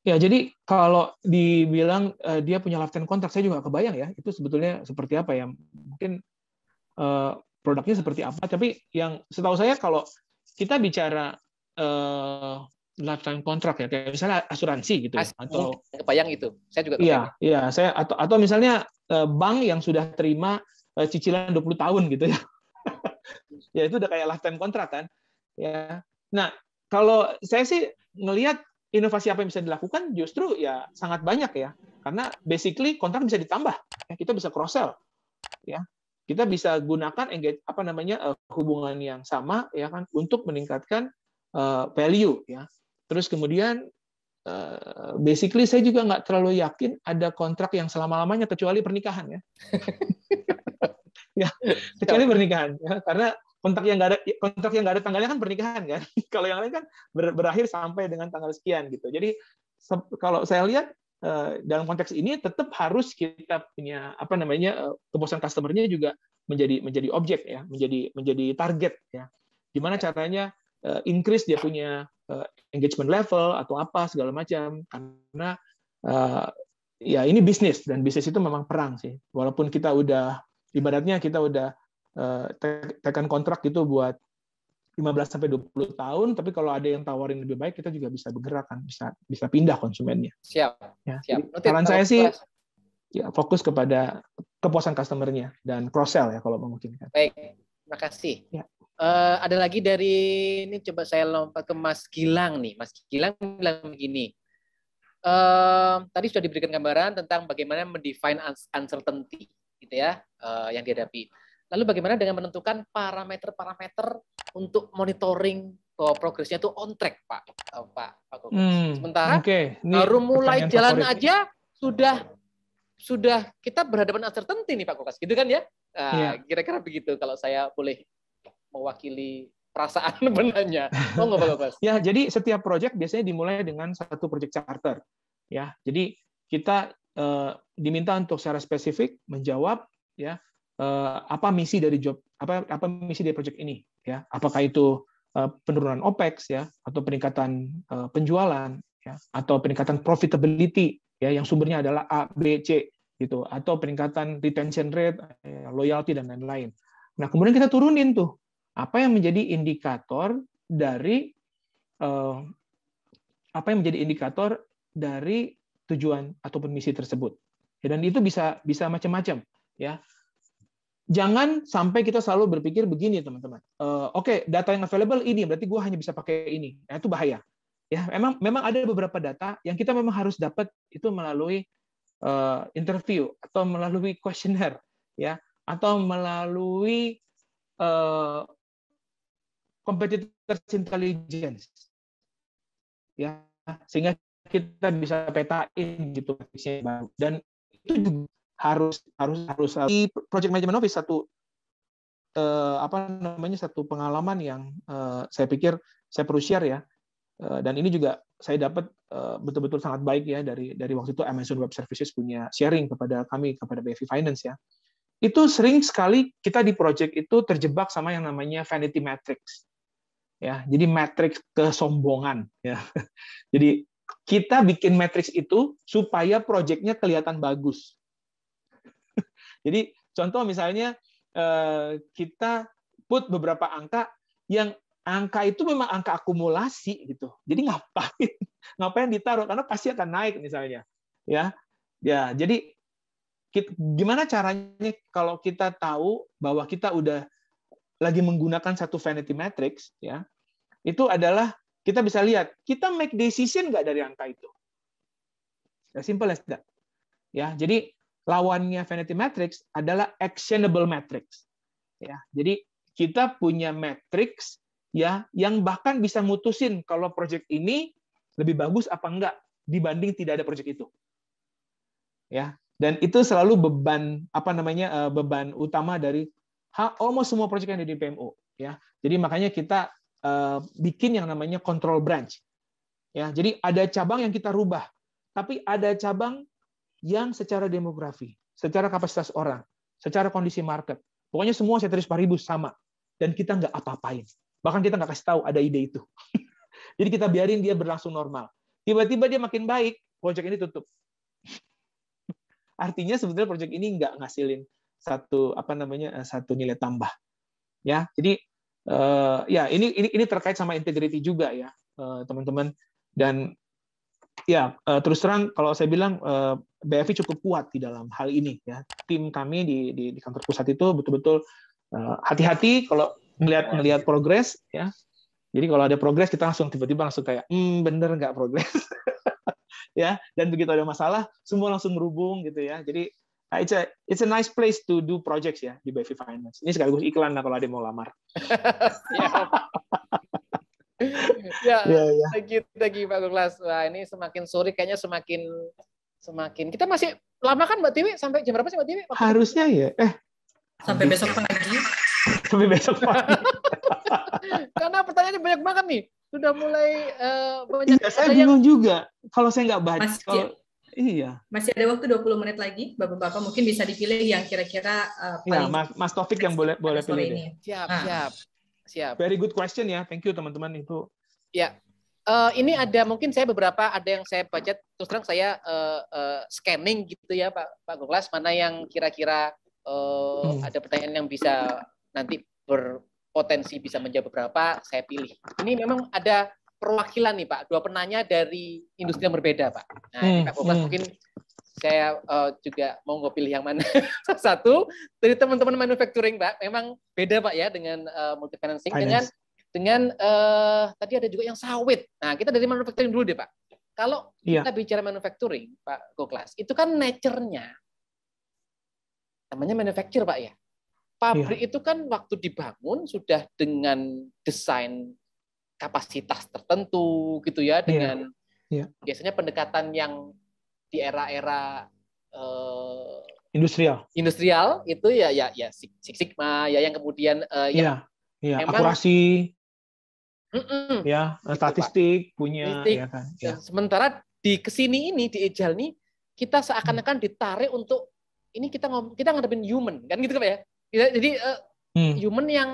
Ya, jadi kalau dibilang uh, dia punya lifetime kontrak, saya juga kebayang ya, itu sebetulnya seperti apa ya? Mungkin uh, produknya seperti apa, tapi yang setahu saya kalau kita bicara uh, lifetime contract ya, kayak misalnya asuransi gitu ya, As atau kebayang itu. Saya juga Iya, iya, saya atau atau misalnya eh, bank yang sudah terima eh, cicilan 20 tahun gitu ya. ya itu udah kayak lifetime kontrak kan. Ya. Nah, kalau saya sih ngelihat inovasi apa yang bisa dilakukan justru ya sangat banyak ya. Karena basically kontrak bisa ditambah. Ya, kita bisa cross sell. Ya. Kita bisa gunakan engage apa namanya eh, hubungan yang sama ya kan untuk meningkatkan value ya Terus kemudian eh, basically saya juga nggak terlalu yakin ada kontrak yang selama-lamanya kecuali pernikahan ya. ya, kecuali pernikahan ya. karena kontrak yang nggak ada kontrak yang nggak ada tanggalnya kan pernikahan kan. kalau yang lain kan berakhir sampai dengan tanggal sekian gitu. Jadi kalau saya lihat eh, dalam konteks ini tetap harus kita punya apa namanya eh, kepuasan customernya juga menjadi menjadi objek ya, menjadi menjadi target ya. Gimana caranya increase dia punya Eh, engagement level atau apa segala macam karena uh, ya ini bisnis dan bisnis itu memang perang sih walaupun kita udah ibaratnya kita udah uh, tekan kontrak gitu buat 15 sampai 20 tahun tapi kalau ada yang tawarin lebih baik kita juga bisa bergerak kan bisa bisa pindah konsumennya siap ya. siap saran saya sih ya fokus kepada kepuasan customernya dan cross sell ya kalau memungkinkan baik terima kasih ya. Uh, ada lagi dari ini coba saya lompat ke Mas Gilang nih. Mas Gilang bilang begini. Uh, tadi sudah diberikan gambaran tentang bagaimana mendefine uncertainty gitu ya uh, yang dihadapi. Lalu bagaimana dengan menentukan parameter-parameter untuk monitoring bahwa progresnya itu on track, Pak. Uh, Pak, Pak Gogo. Hmm, Sementara okay. baru mulai jalan favorit. aja sudah sudah kita berhadapan uncertainty nih Pak Kokas, gitu kan ya? Nah, iya. Kira-kira uh, yeah. Kira -kira begitu kalau saya boleh mewakili perasaan benarnya. oh nggak apa-apa. ya, jadi setiap proyek biasanya dimulai dengan satu proyek charter. Ya, jadi kita eh, diminta untuk secara spesifik menjawab ya eh, apa misi dari job apa apa misi dari proyek ini ya. Apakah itu eh, penurunan OPEX ya atau peningkatan eh, penjualan ya atau peningkatan profitability ya yang sumbernya adalah A, B, C gitu atau peningkatan retention rate, eh, loyalty dan lain-lain. Nah, kemudian kita turunin tuh apa yang menjadi indikator dari uh, apa yang menjadi indikator dari tujuan ataupun misi tersebut. Ya, dan itu bisa bisa macam-macam ya. Jangan sampai kita selalu berpikir begini, teman-teman. Uh, Oke, okay, data yang available ini berarti gue hanya bisa pakai ini. Nah, itu bahaya. Ya, memang memang ada beberapa data yang kita memang harus dapat itu melalui uh, interview atau melalui kuesioner, ya, atau melalui uh, competitors intelligence. Ya, sehingga kita bisa petain gitu baru. Dan itu juga harus harus harus di project management office satu eh, apa namanya satu pengalaman yang eh, saya pikir saya perlu share ya. Eh, dan ini juga saya dapat eh, betul-betul sangat baik ya dari dari waktu itu Amazon Web Services punya sharing kepada kami kepada BFI Finance ya. Itu sering sekali kita di project itu terjebak sama yang namanya vanity metrics ya jadi matriks kesombongan ya jadi kita bikin matriks itu supaya proyeknya kelihatan bagus jadi contoh misalnya eh, kita put beberapa angka yang angka itu memang angka akumulasi gitu jadi ngapain ngapain ditaruh karena pasti akan naik misalnya ya ya jadi kita, gimana caranya kalau kita tahu bahwa kita udah lagi menggunakan satu vanity matrix ya itu adalah kita bisa lihat kita make decision nggak dari angka itu. ya simple as that. Ya, jadi lawannya vanity matrix adalah actionable matrix. Ya, jadi kita punya matrix ya yang bahkan bisa mutusin kalau project ini lebih bagus apa enggak dibanding tidak ada project itu. Ya, dan itu selalu beban apa namanya eh, beban utama dari almost semua project yang ada di PMO ya. Jadi makanya kita Eh, bikin yang namanya control branch. Ya, jadi ada cabang yang kita rubah, tapi ada cabang yang secara demografi, secara kapasitas orang, secara kondisi market, pokoknya semua setris paribus sama, dan kita nggak apa-apain. Bahkan kita nggak kasih tahu ada ide itu. jadi kita biarin dia berlangsung normal. Tiba-tiba dia makin baik, proyek ini tutup. Artinya sebetulnya proyek ini nggak ngasilin satu apa namanya eh, satu nilai tambah. Ya, jadi uh, ya ini, ini ini terkait sama integrity juga ya eh, teman-teman uh, dan ya uh, terus terang kalau saya bilang uh, BFI cukup kuat di dalam hal ini ya tim kami di di, di kantor pusat itu betul-betul hati hati-hati kalau melihat melihat progres ya jadi kalau ada progres kita langsung tiba-tiba langsung kayak hmm bener nggak progres ya dan begitu ada masalah semua langsung berhubung gitu ya jadi Nah, it's a it's a nice place to do projects ya di BFI Finance. Ini sekaligus iklan lah kalau ada yang mau lamar. ya, ya, ya. Thank you, thank you Pak Guglas. Wah, ini semakin sore kayaknya semakin semakin kita masih lama kan Mbak Tiwi sampai jam berapa sih Mbak Tiwi? Waktu Harusnya ya. Eh. Sampai besok pagi. Sampai besok pagi. Karena pertanyaannya banyak banget nih. Sudah mulai uh, banyak. Iya, saya bingung yang... juga. Kalau saya nggak baca, kalau, ya? Iya. Masih ada waktu 20 menit lagi, Bapak-bapak mungkin bisa dipilih yang kira-kira uh, paling. Ya, Mas, Mas Taufik yang boleh boleh pilih. Ini. Siap, nah. siap. Siap. Very good question ya. Thank you teman-teman itu. Ya. Uh, ini ada mungkin saya beberapa ada yang saya baca terus terang saya uh, uh, scanning gitu ya Pak Pak Goklas mana yang kira-kira uh, hmm. ada pertanyaan yang bisa nanti berpotensi bisa menjawab beberapa saya pilih. Ini memang ada perwakilan nih Pak, dua penanya dari industri yang berbeda Pak. Nah, hmm, ini Pak Bobas hmm. mungkin saya uh, juga mau nggak pilih yang mana. Satu dari teman-teman manufacturing Pak, memang beda Pak ya dengan uh, eh, multi financing dengan dengan uh, tadi ada juga yang sawit. Nah, kita dari manufacturing dulu deh Pak. Kalau yeah. kita bicara manufacturing Pak Goklas, itu kan nature-nya namanya manufacture Pak ya. Iya. Pabrik yeah. itu kan waktu dibangun sudah dengan desain kapasitas tertentu gitu ya iya, dengan yeah. Yeah. biasanya pendekatan yang di era-era uh, industrial industrial itu ya ya ya six sigma ya yang kemudian uh, eh, ya yeah. yeah. Emang, akurasi mm -mm, ya gitu, statistik Pak. punya iya statistik. ya kan ya. sementara di kesini ini di ejal nih kita seakan-akan ditarik untuk ini kita ngom kita ngadepin human kan gitu kan ya iya, jadi uh, hmm. human yang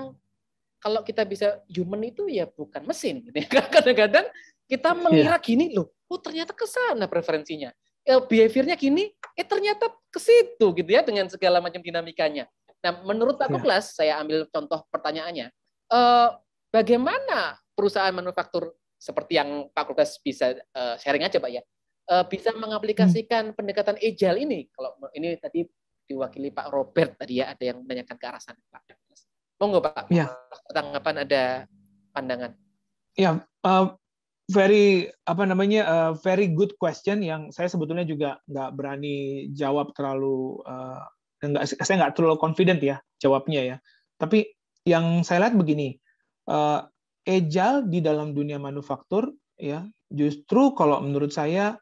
kalau kita bisa human itu ya bukan mesin. Gitu ya. Kadang-kadang kita iya. mengira gini loh, oh ternyata ke sana preferensinya. Eh, behaviornya gini, eh ternyata ke situ gitu ya dengan segala macam dinamikanya. Nah, menurut Pak Kuklas, iya. yeah. saya ambil contoh pertanyaannya. Eh, bagaimana perusahaan manufaktur seperti yang Pak Kuklas bisa eh, sharing aja Pak ya, eh, bisa hmm. mengaplikasikan hmm. pendekatan agile ini? Kalau ini tadi diwakili Pak Robert tadi ya, ada yang menanyakan ke arah sana Pak. Monggo Pak. Ya. Tanggapan ada pandangan. Ya, uh, very apa namanya uh, very good question yang saya sebetulnya juga nggak berani jawab terlalu uh, eh, enggak, saya nggak terlalu confident ya jawabnya ya. Tapi yang saya lihat begini, uh, agile di dalam dunia manufaktur ya justru kalau menurut saya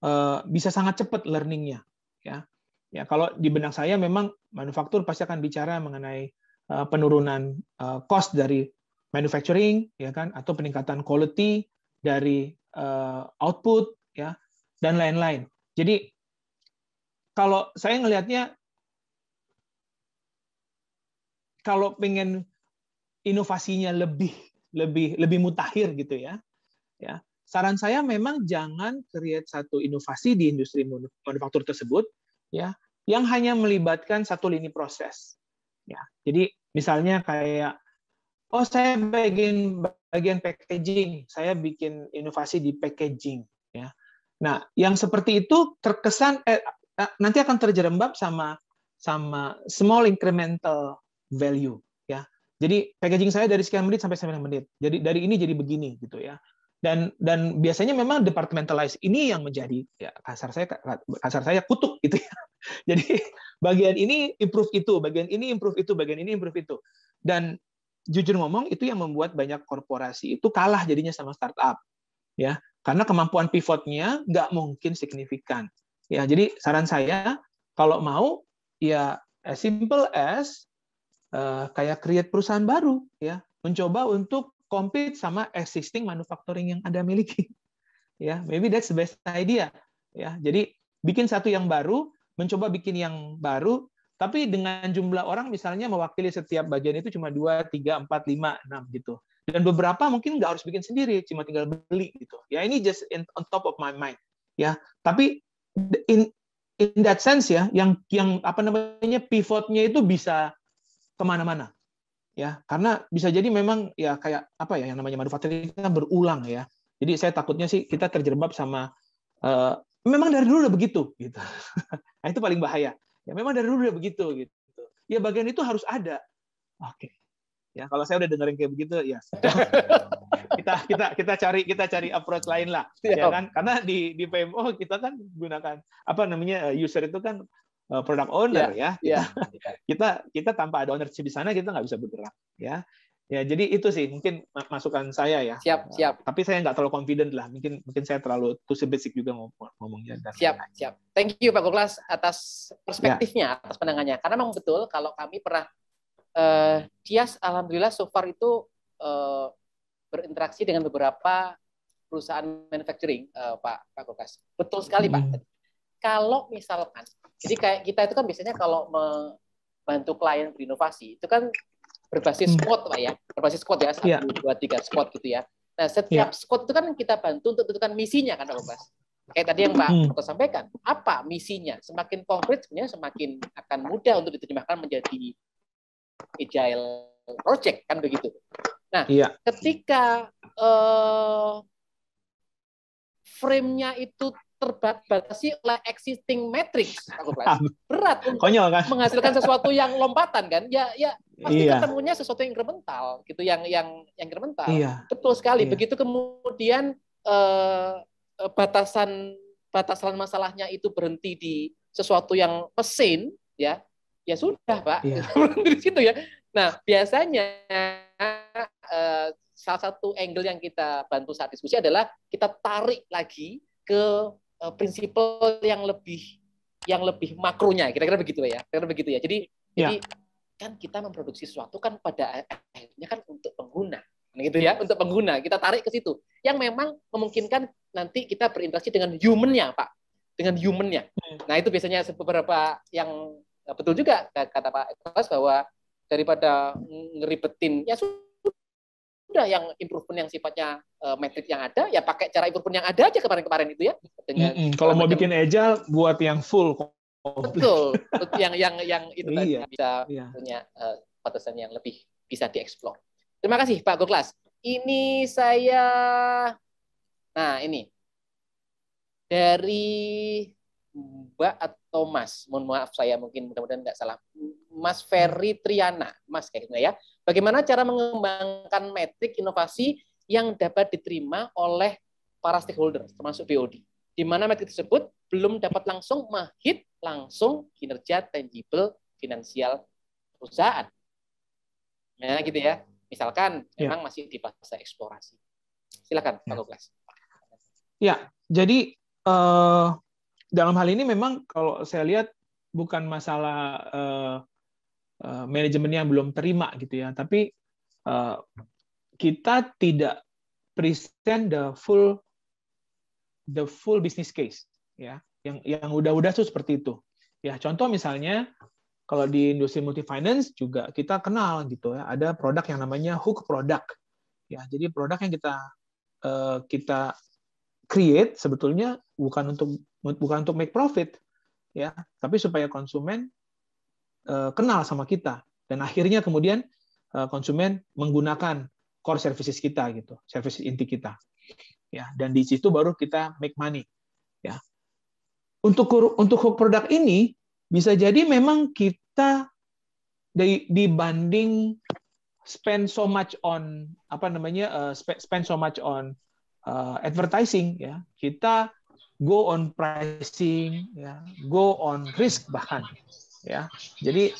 uh, bisa sangat cepat learningnya ya. Ya kalau di benang saya memang manufaktur pasti akan bicara mengenai Eh, penurunan eh, cost dari manufacturing ya kan atau peningkatan quality dari eh, output ya dan lain-lain. Jadi kalau saya ngelihatnya kalau pengen inovasinya lebih lebih lebih mutakhir gitu ya. Ya. Saran saya memang jangan create satu inovasi di industri manufaktur tersebut ya yang hanya melibatkan satu lini proses. Ya. Jadi Misalnya kayak, oh saya bagian bagian packaging, saya bikin inovasi di packaging. Ya. Nah, yang seperti itu terkesan eh, eh, nanti akan terjerembab sama sama small incremental value ya. Jadi packaging saya dari sekian menit sampai sembilan menit. Jadi dari ini jadi begini gitu ya dan dan biasanya memang departmentalize ini yang menjadi ya kasar saya kasar saya kutuk gitu ya. Jadi bagian ini improve itu, bagian ini improve itu, bagian ini improve itu. Dan jujur ngomong itu yang membuat banyak korporasi itu kalah jadinya sama startup. Ya, karena kemampuan pivotnya nggak mungkin signifikan. Ya, jadi saran saya kalau mau ya as simple as uh, kayak create perusahaan baru ya, mencoba untuk compete sama existing manufacturing yang ada miliki. Ya, yeah, maybe that's the best idea. Ya, yeah, jadi bikin satu yang baru, mencoba bikin yang baru, tapi dengan jumlah orang misalnya mewakili setiap bagian itu cuma dua, tiga, empat, lima, enam gitu. Dan beberapa mungkin nggak harus bikin sendiri, cuma tinggal beli gitu. Ya ini just in, on top of my mind. Ya, tapi in in that sense ya, yang yang apa namanya pivotnya itu bisa kemana-mana ya karena bisa jadi memang ya kayak apa ya yang namanya manufacturing kan berulang ya jadi saya takutnya sih kita terjerembab sama uh, memang dari dulu udah begitu gitu nah, itu paling bahaya ya memang dari dulu udah begitu gitu ya bagian itu harus ada oke ya kalau saya udah dengerin kayak begitu ya kita kita kita cari kita cari approach lain lah ya kan karena di di PMO kita kan gunakan apa namanya eh, user itu kan Eh, product owner yeah, ya. Yeah. Ya. kita kita tanpa ada ownership di sana kita nggak bisa bergerak ya. Ya jadi itu sih mungkin masukan saya ya. Siap eh, siap. Tapi saya nggak terlalu confident lah. Mungkin mungkin saya terlalu too basic juga ngomong, ngomongnya. Dan siap lain. siap. Thank you Pak Goklas atas perspektifnya ya. atas pandangannya. Karena memang betul kalau kami pernah eh, Tias alhamdulillah so far itu eh, berinteraksi dengan beberapa perusahaan manufacturing eh, Pak Pak Goklas. Betul sekali hmm. Pak kalau misalkan jadi kayak kita itu kan biasanya kalau membantu klien berinovasi itu kan berbasis squad hmm. pak ya berbasis squad ya iya. satu yeah. dua tiga squad gitu ya nah setiap yeah. squad itu kan kita bantu untuk tentukan misinya kan Pak Bas kayak tadi yang Pak hmm. Toto hmm. sampaikan apa misinya semakin konkret sebenarnya semakin akan mudah untuk diterjemahkan menjadi agile project kan begitu nah yeah. ketika uh, frame-nya itu terbatasi oleh existing matrix. Berat untuk Konyol, kan? menghasilkan sesuatu yang lompatan kan? Ya ya pasti iya. ketemunya sesuatu yang incremental gitu yang yang yang incremental. Iya. Betul sekali. Iya. Begitu kemudian eh, eh batasan batasan masalahnya itu berhenti di sesuatu yang mesin ya. Ya sudah, Pak. Iya. berhenti di situ ya. Nah, biasanya eh, salah satu angle yang kita bantu saat diskusi adalah kita tarik lagi ke uh, prinsipal yang lebih yang lebih makronya kira-kira begitu ya kira-kira begitu ya jadi ya. jadi kan kita memproduksi sesuatu kan pada akhirnya kan untuk pengguna nah, gitu ya untuk pengguna kita tarik ke situ yang memang memungkinkan nanti kita berinteraksi dengan humannya pak dengan humannya hmm. nah itu biasanya beberapa yang eh, betul juga kata pak Ekos bahwa daripada ngeribetin ya udah yang improvement yang sifatnya uh, eh, metrik yang ada ya pakai cara improvement yang ada aja kemarin-kemarin itu ya dengan mm -hmm. kalau mau bikin agile buat yang full betul yang yang yang itu tadi iya. bisa iya. punya uh, batasan yang lebih bisa dieksplor terima kasih Pak Goklas ini saya nah ini dari Mbak atau Mas mohon maaf saya mungkin mudah-mudahan nggak salah Mas Ferry Triana Mas kayaknya ya Bagaimana cara mengembangkan metrik inovasi yang dapat diterima oleh para stakeholder, termasuk BOD. Di mana metrik tersebut belum dapat langsung mahit langsung kinerja tangible finansial perusahaan. Nah, gitu ya. Misalkan ya. memang masih di fase eksplorasi. Silakan, Pak ya. Goklas. Ya, jadi uh, dalam hal ini memang kalau saya lihat bukan masalah uh, Eh, manajemennya belum terima gitu ya. Tapi uh, kita tidak present the full the full business case ya. Yang yang udah-udah tuh seperti itu. Ya, contoh misalnya kalau di industri multi finance juga kita kenal gitu ya, ada produk yang namanya hook product. Ya, jadi produk yang kita uh, kita create sebetulnya bukan untuk bukan untuk make profit ya, tapi supaya konsumen Eh, kenal sama kita dan akhirnya kemudian eh, konsumen menggunakan core services kita gitu, service inti kita. Ya, dan di situ baru kita make money. Ya. Untuk untuk hook produk ini bisa jadi memang kita dibanding spend so much on apa namanya eh, spend so much on advertising ya, kita go on pricing ya, go on risk bahkan ya. Jadi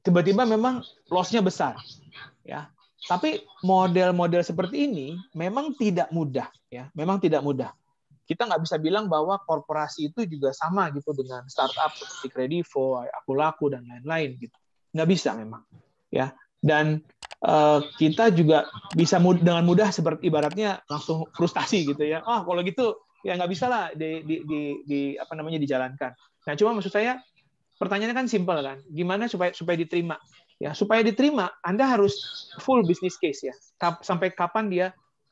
tiba-tiba memang loss-nya besar ya. Tapi model-model seperti ini memang tidak mudah ya, memang tidak mudah. Kita nggak bisa bilang bahwa korporasi itu juga sama gitu dengan startup seperti Kredivo, Akulaku dan lain-lain gitu. Nggak bisa memang ya. Dan uh, kita juga bisa mud dengan mudah seperti ibaratnya langsung frustasi gitu ya. Ah, oh, kalau gitu ya nggak bisa lah di, di, di, di apa namanya dijalankan. Nah, cuma maksud saya pertanyaannya kan simple kan gimana supaya supaya diterima ya supaya diterima Anda harus full business case ya sampai kapan dia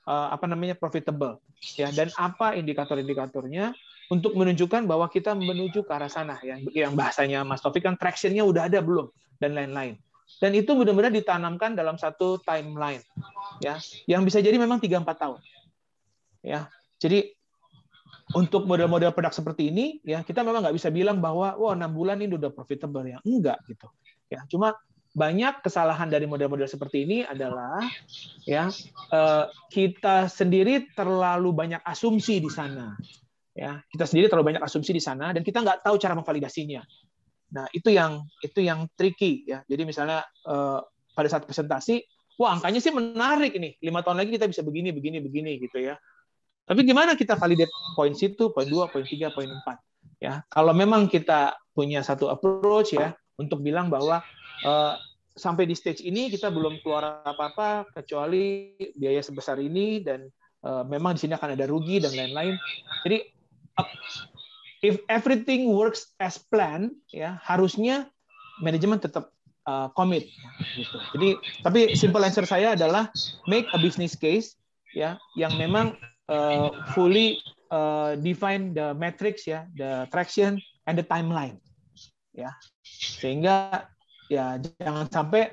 eh, apa namanya profitable ya dan apa indikator-indikatornya untuk menunjukkan bahwa kita menuju ke arah sana yang yang bahasanya Mas Taufik kan tractionnya udah ada belum dan lain-lain dan itu benar-benar ditanamkan dalam satu timeline ya yang bisa jadi memang 3-4 tahun ya jadi untuk model-model produk seperti ini ya kita memang nggak bisa bilang bahwa wah enam bulan ini udah profitable ya enggak gitu ya cuma banyak kesalahan dari model-model seperti ini adalah ya eh, kita sendiri terlalu banyak asumsi di sana ya kita sendiri terlalu banyak asumsi di sana dan kita nggak tahu cara memvalidasinya nah itu yang itu yang tricky ya jadi misalnya eh, pada saat presentasi wah angkanya sih menarik nih lima tahun lagi kita bisa begini begini begini gitu ya tapi gimana kita validate poin situ, poin dua, poin tiga, poin empat? Ya, kalau memang kita punya satu approach ya untuk bilang bahwa uh, sampai di stage ini kita belum keluar apa-apa kecuali biaya sebesar ini dan uh, memang di sini akan ada rugi dan lain-lain. Jadi if everything works as planned ya harusnya manajemen tetap uh, commit gitu. Jadi tapi simple answer saya adalah make a business case ya yang memang uh, fully uh, define the metrics ya, the traction and the timeline. Ya. Sehingga ya jangan sampai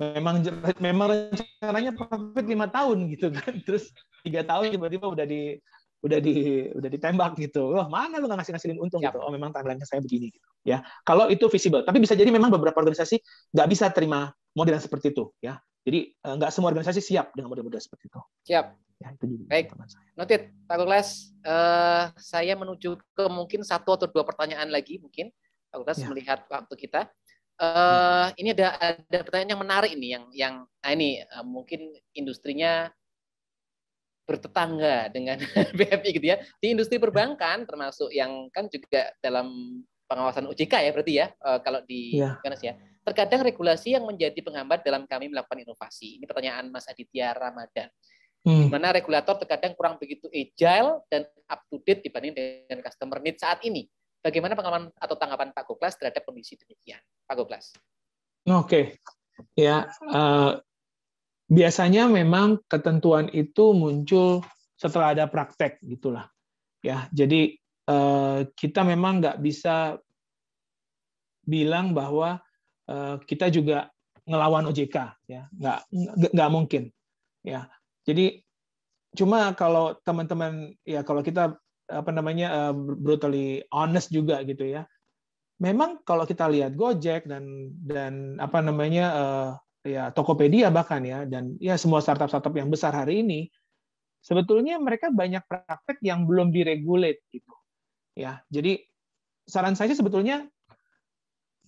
memang memang rencananya profit lima tahun gitu kan. Terus tiga tahun tiba-tiba udah di udah di udah ditembak gitu. Wah, mana lu nggak ngasih ngasihin untung ya. gitu. Oh, memang timeline saya begini gitu. Ya. Kalau itu visible, tapi bisa jadi memang beberapa organisasi nggak bisa terima model yang seperti itu ya. Jadi eh, nggak semua organisasi siap dengan model-model seperti itu. Siap. Ya, itu juga Baik. Teman saya. Noted, Pak Kukles. Uh, eh, saya menuju ke mungkin satu atau dua pertanyaan lagi mungkin. Pak Kukles ya. melihat waktu kita. Uh, ini ada ada pertanyaan yang menarik ini yang yang nah ini uh, mungkin industrinya bertetangga dengan BFI gitu ya di industri ya. perbankan termasuk yang kan juga dalam pengawasan OJK ya berarti ya kalau di ya. ya terkadang regulasi yang menjadi penghambat dalam kami melakukan inovasi. Ini pertanyaan Mas Aditya Ramadan. Hmm. Di mana regulator terkadang kurang begitu agile dan up to date dibanding dengan customer need saat ini. Bagaimana pengalaman atau tanggapan Pak Goklas terhadap kondisi demikian? Pak Goklas. Oke. Okay. Ya, uh, biasanya memang ketentuan itu muncul setelah ada praktek gitulah. Ya, jadi uh, kita memang nggak bisa bilang bahwa Eh, kita juga ngelawan OJK ya nggak nggak mungkin ya jadi cuma kalau teman-teman ya kalau kita apa namanya eh, brutally honest juga gitu ya memang kalau kita lihat Gojek dan dan apa namanya eh, ya Tokopedia bahkan ya dan ya semua startup startup yang besar hari ini sebetulnya mereka banyak praktek yang belum diregulate gitu ya jadi saran saya sebetulnya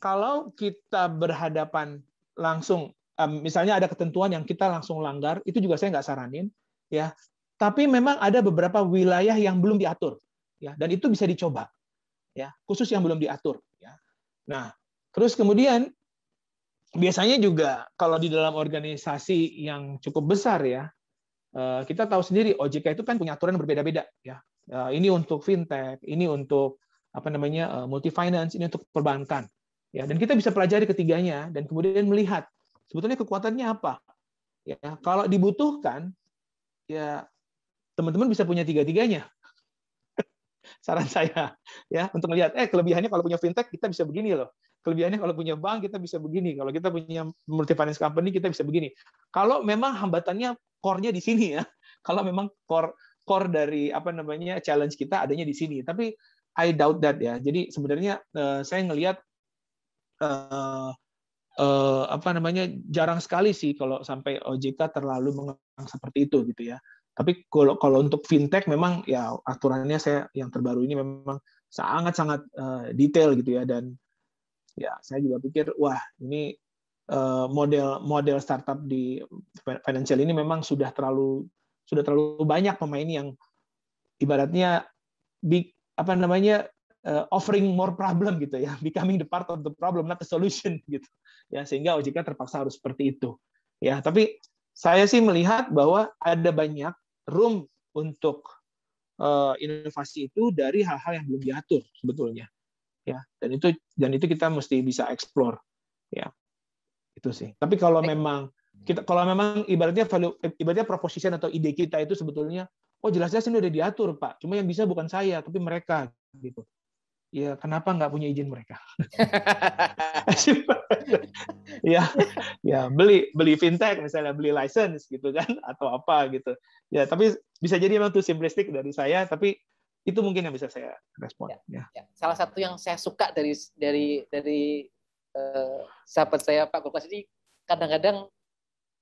kalau kita berhadapan langsung, misalnya ada ketentuan yang kita langsung langgar, itu juga saya nggak saranin, ya. Tapi memang ada beberapa wilayah yang belum diatur, ya, dan itu bisa dicoba, ya, khusus yang belum diatur, ya. Nah, terus kemudian biasanya juga kalau di dalam organisasi yang cukup besar ya, eh, kita tahu sendiri OJK itu kan punya aturan berbeda-beda, ya. Eh, ini untuk fintech, ini untuk apa namanya eh, multi finance, ini untuk perbankan. Ya, dan kita bisa pelajari ketiganya dan kemudian melihat sebetulnya kekuatannya apa. Ya, kalau dibutuhkan ya teman-teman bisa punya tiga-tiganya. Saran saya ya untuk melihat eh kelebihannya kalau punya fintech kita bisa begini loh. Kelebihannya kalau punya bank kita bisa begini, kalau kita punya multi finance company kita bisa begini. Kalau memang hambatannya core-nya di sini ya. Kalau memang core core dari apa namanya challenge kita adanya di sini. Tapi I doubt that ya. Jadi sebenarnya eh, saya ngelihat uh, uh, apa namanya jarang sekali sih kalau sampai OJK terlalu mengang seperti itu gitu ya. Tapi kalau kalau untuk fintech memang ya aturannya saya yang terbaru ini memang sangat-sangat uh, detail gitu ya dan ya saya juga pikir wah ini model model startup di financial ini memang sudah terlalu sudah terlalu banyak pemain yang ibaratnya big apa namanya uh, offering more problem gitu ya, becoming the part of the problem not the solution gitu. Ya, sehingga OJK terpaksa harus seperti itu. Ya, tapi saya sih melihat bahwa ada banyak room untuk uh, inovasi itu dari hal-hal yang belum diatur sebetulnya. Ya, dan itu dan itu kita mesti bisa explore. Ya. Itu sih. Tapi kalau memang kita kalau memang ibaratnya value ibaratnya proposition atau ide kita itu sebetulnya oh jelas-jelas ini udah diatur Pak, cuma yang bisa bukan saya tapi mereka gitu ya kenapa nggak punya izin mereka? ya, ya beli beli fintech misalnya beli license gitu kan atau apa gitu. Ya tapi bisa jadi memang itu simplistik dari saya, tapi itu mungkin yang bisa saya respon. Ya, ya. Ya. Salah satu yang saya suka dari dari dari eh, sahabat saya Pak Kulkas ini kadang-kadang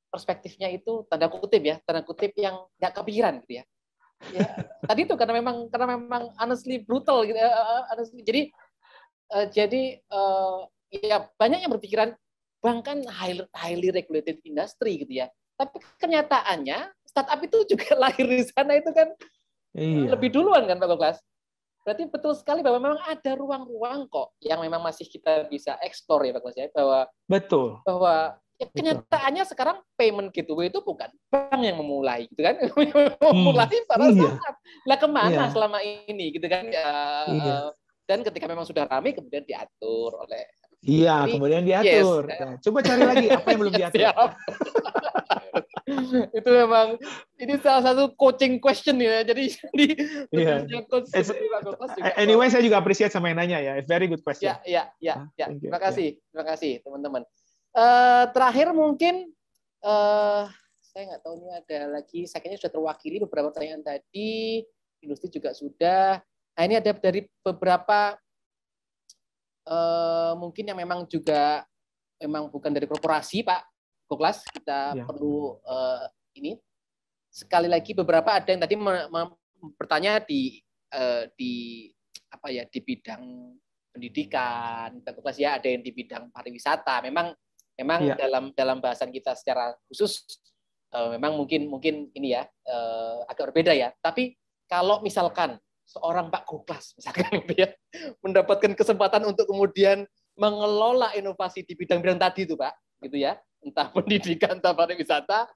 perspektifnya itu tanda kutip ya, tanda kutip yang nggak kepikiran gitu ya ya tadi itu karena memang karena memang honestly brutal gitu uh, honestly jadi uh, jadi uh, ya banyak yang berpikiran bank kan highly, highly regulated industry gitu ya tapi kenyataannya startup itu juga lahir di sana itu kan iya. lebih duluan kan Pak Goklas berarti betul sekali bahwa memang ada ruang-ruang kok yang memang masih kita bisa explore ya Pak Goklas ya bahwa betul bahwa Ya, kenyataannya sekarang payment gateway itu bukan bank yang memulai, gitu kan? Hmm, memulai hmm. pada iya. saat. Lah kemana iya. selama ini, gitu kan? Ya, iya. Dan ketika memang sudah ramai, kemudian diatur oleh. Iya, Jadi, kemudian diatur. Yes. Kan? Nah, coba cari lagi apa yang belum diatur. itu memang ini salah satu coaching question ya. Jadi di yeah. Anyway, saya juga appreciate sama yang nanya ya. It's very good question. Ya, ya, ya, ya. Terima kasih, terima kasih teman-teman. Eh, terakhir mungkin uh, saya nggak tahu ini ada lagi. Saya sudah terwakili beberapa pertanyaan tadi. Industri juga sudah. Nah ini ada dari beberapa uh, mungkin yang memang juga memang bukan dari korporasi Pak Koklas kita ya. perlu uh, ini sekali lagi beberapa ada yang tadi bertanya di uh, di apa ya di bidang pendidikan, kelas ya ada yang di bidang pariwisata. Memang memang ya. dalam dalam bahasan kita secara khusus uh, memang mungkin mungkin ini ya uh, agak berbeda ya. Tapi kalau misalkan seorang Pak Kuklas misalkan gitu ya, mendapatkan kesempatan untuk kemudian mengelola inovasi di bidang-bidang tadi itu Pak, gitu ya. Entah pendidikan, entah pariwisata.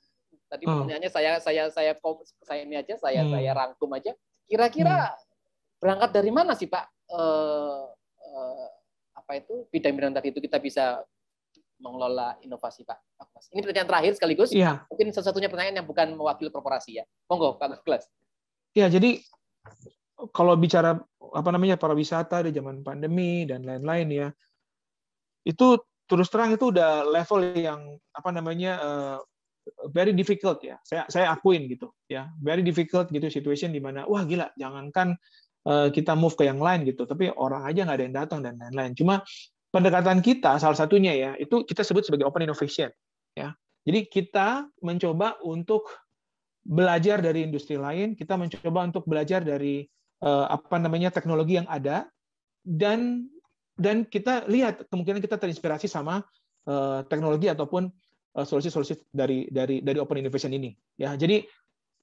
Tadi oh. pertanyaannya saya saya saya saya ini aja, saya hmm. saya rangkum aja. Kira-kira hmm. berangkat dari mana sih Pak? Uh, uh, apa itu bidang-bidang tadi itu kita bisa mengelola inovasi Pak Ini pertanyaan terakhir sekaligus. Ya. Mungkin satu-satunya pertanyaan yang bukan mewakili korporasi ya. Monggo Pak Kelas. Ya, jadi kalau bicara apa namanya para wisata di zaman pandemi dan lain-lain ya, itu terus terang itu udah level yang apa namanya uh, very difficult ya. Saya saya akuin gitu ya. Very difficult gitu situation di mana wah gila jangankan eh, kita move ke yang lain gitu tapi orang aja nggak ada yang datang dan lain-lain cuma pendekatan kita salah satunya ya itu kita sebut sebagai open innovation ya jadi kita mencoba untuk belajar dari industri lain kita mencoba untuk belajar dari eh, apa namanya teknologi yang ada dan dan kita lihat kemungkinan kita terinspirasi sama eh, teknologi ataupun solusi eh, solusi-solusi dari dari dari open innovation ini ya jadi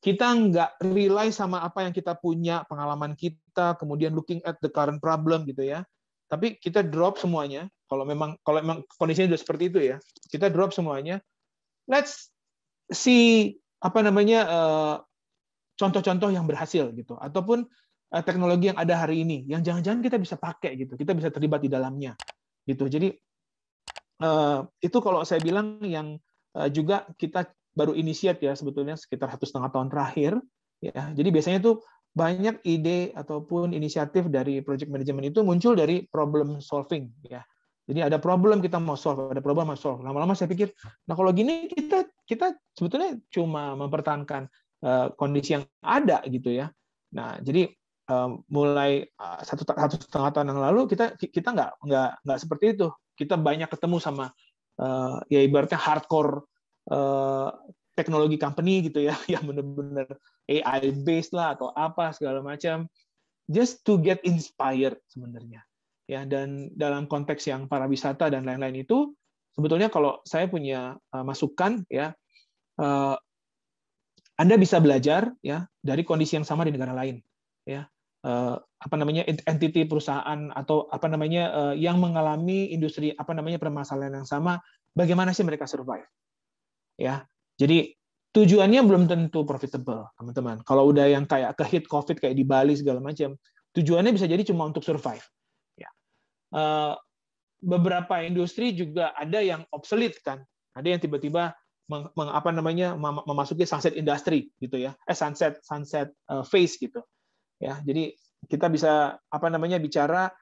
kita nggak rely sama apa yang kita punya pengalaman kita kemudian looking at the current problem gitu ya tapi kita drop semuanya kalau memang kalau memang kondisinya sudah seperti itu ya kita drop semuanya let's see apa namanya eh, contoh-contoh yang berhasil gitu ataupun eh, teknologi yang ada hari ini yang jangan-jangan kita bisa pakai gitu kita bisa terlibat di dalamnya gitu jadi eh, itu kalau saya bilang yang juga kita baru inisiat ya sebetulnya sekitar satu setengah tahun terakhir ya jadi biasanya tuh banyak ide ataupun inisiatif dari project management itu muncul dari problem solving ya. Jadi ada problem kita mau solve, ada problem mau solve. Lama-lama saya pikir, nah kalau gini kita kita sebetulnya cuma mempertahankan uh, kondisi yang ada gitu ya. Nah jadi uh, mulai uh, satu satu setengah tahun yang lalu kita kita nggak nggak nggak seperti itu. Kita banyak ketemu sama uh, ya ibaratnya hardcore uh, teknologi company gitu ya yang benar-benar AI based lah atau apa segala macam just to get inspired sebenarnya ya dan dalam konteks yang para wisata dan lain-lain itu sebetulnya kalau saya punya uh, masukan ya uh, anda bisa belajar ya dari kondisi yang sama di negara lain ya uh, apa namanya entity perusahaan atau apa namanya yang mengalami industri apa namanya permasalahan yang sama bagaimana sih mereka survive ya jadi tujuannya belum tentu profitable, teman-teman. Kalau udah yang kayak kehit COVID kayak di Bali segala macam, tujuannya bisa jadi cuma untuk survive. Ya. Eh, beberapa industri juga ada yang obsolete kan, ada yang tiba-tiba meng, meng, apa namanya memasuki sunset industry gitu ya, eh sunset sunset eh, phase gitu. Ya, jadi kita bisa apa namanya bicara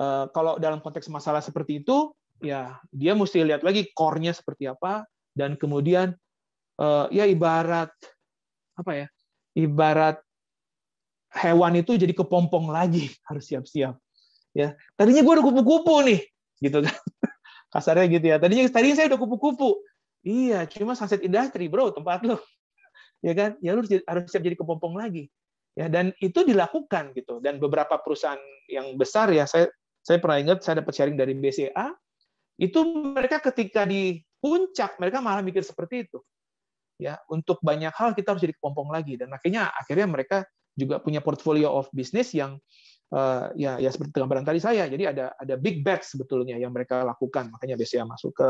eh, kalau dalam konteks masalah seperti itu, ya dia mesti lihat lagi core-nya seperti apa dan kemudian Eh, ya ibarat apa ya ibarat hewan itu jadi kepompong lagi harus siap-siap ya tadinya gue udah kupu-kupu nih gitu kan kasarnya gitu ya tadinya tadinya saya udah kupu-kupu iya cuma sunset industry bro tempat lo ya kan ya lu harus siap jadi kepompong lagi ya dan itu dilakukan gitu dan beberapa perusahaan yang besar ya saya saya pernah ingat saya dapat sharing dari BCA itu mereka ketika di puncak mereka malah mikir seperti itu ya untuk banyak hal kita harus jadi kepompong lagi dan akhirnya akhirnya mereka juga punya portfolio of business yang uh, ya ya seperti gambaran tadi saya jadi ada ada big bets sebetulnya yang mereka lakukan makanya biasanya masuk ke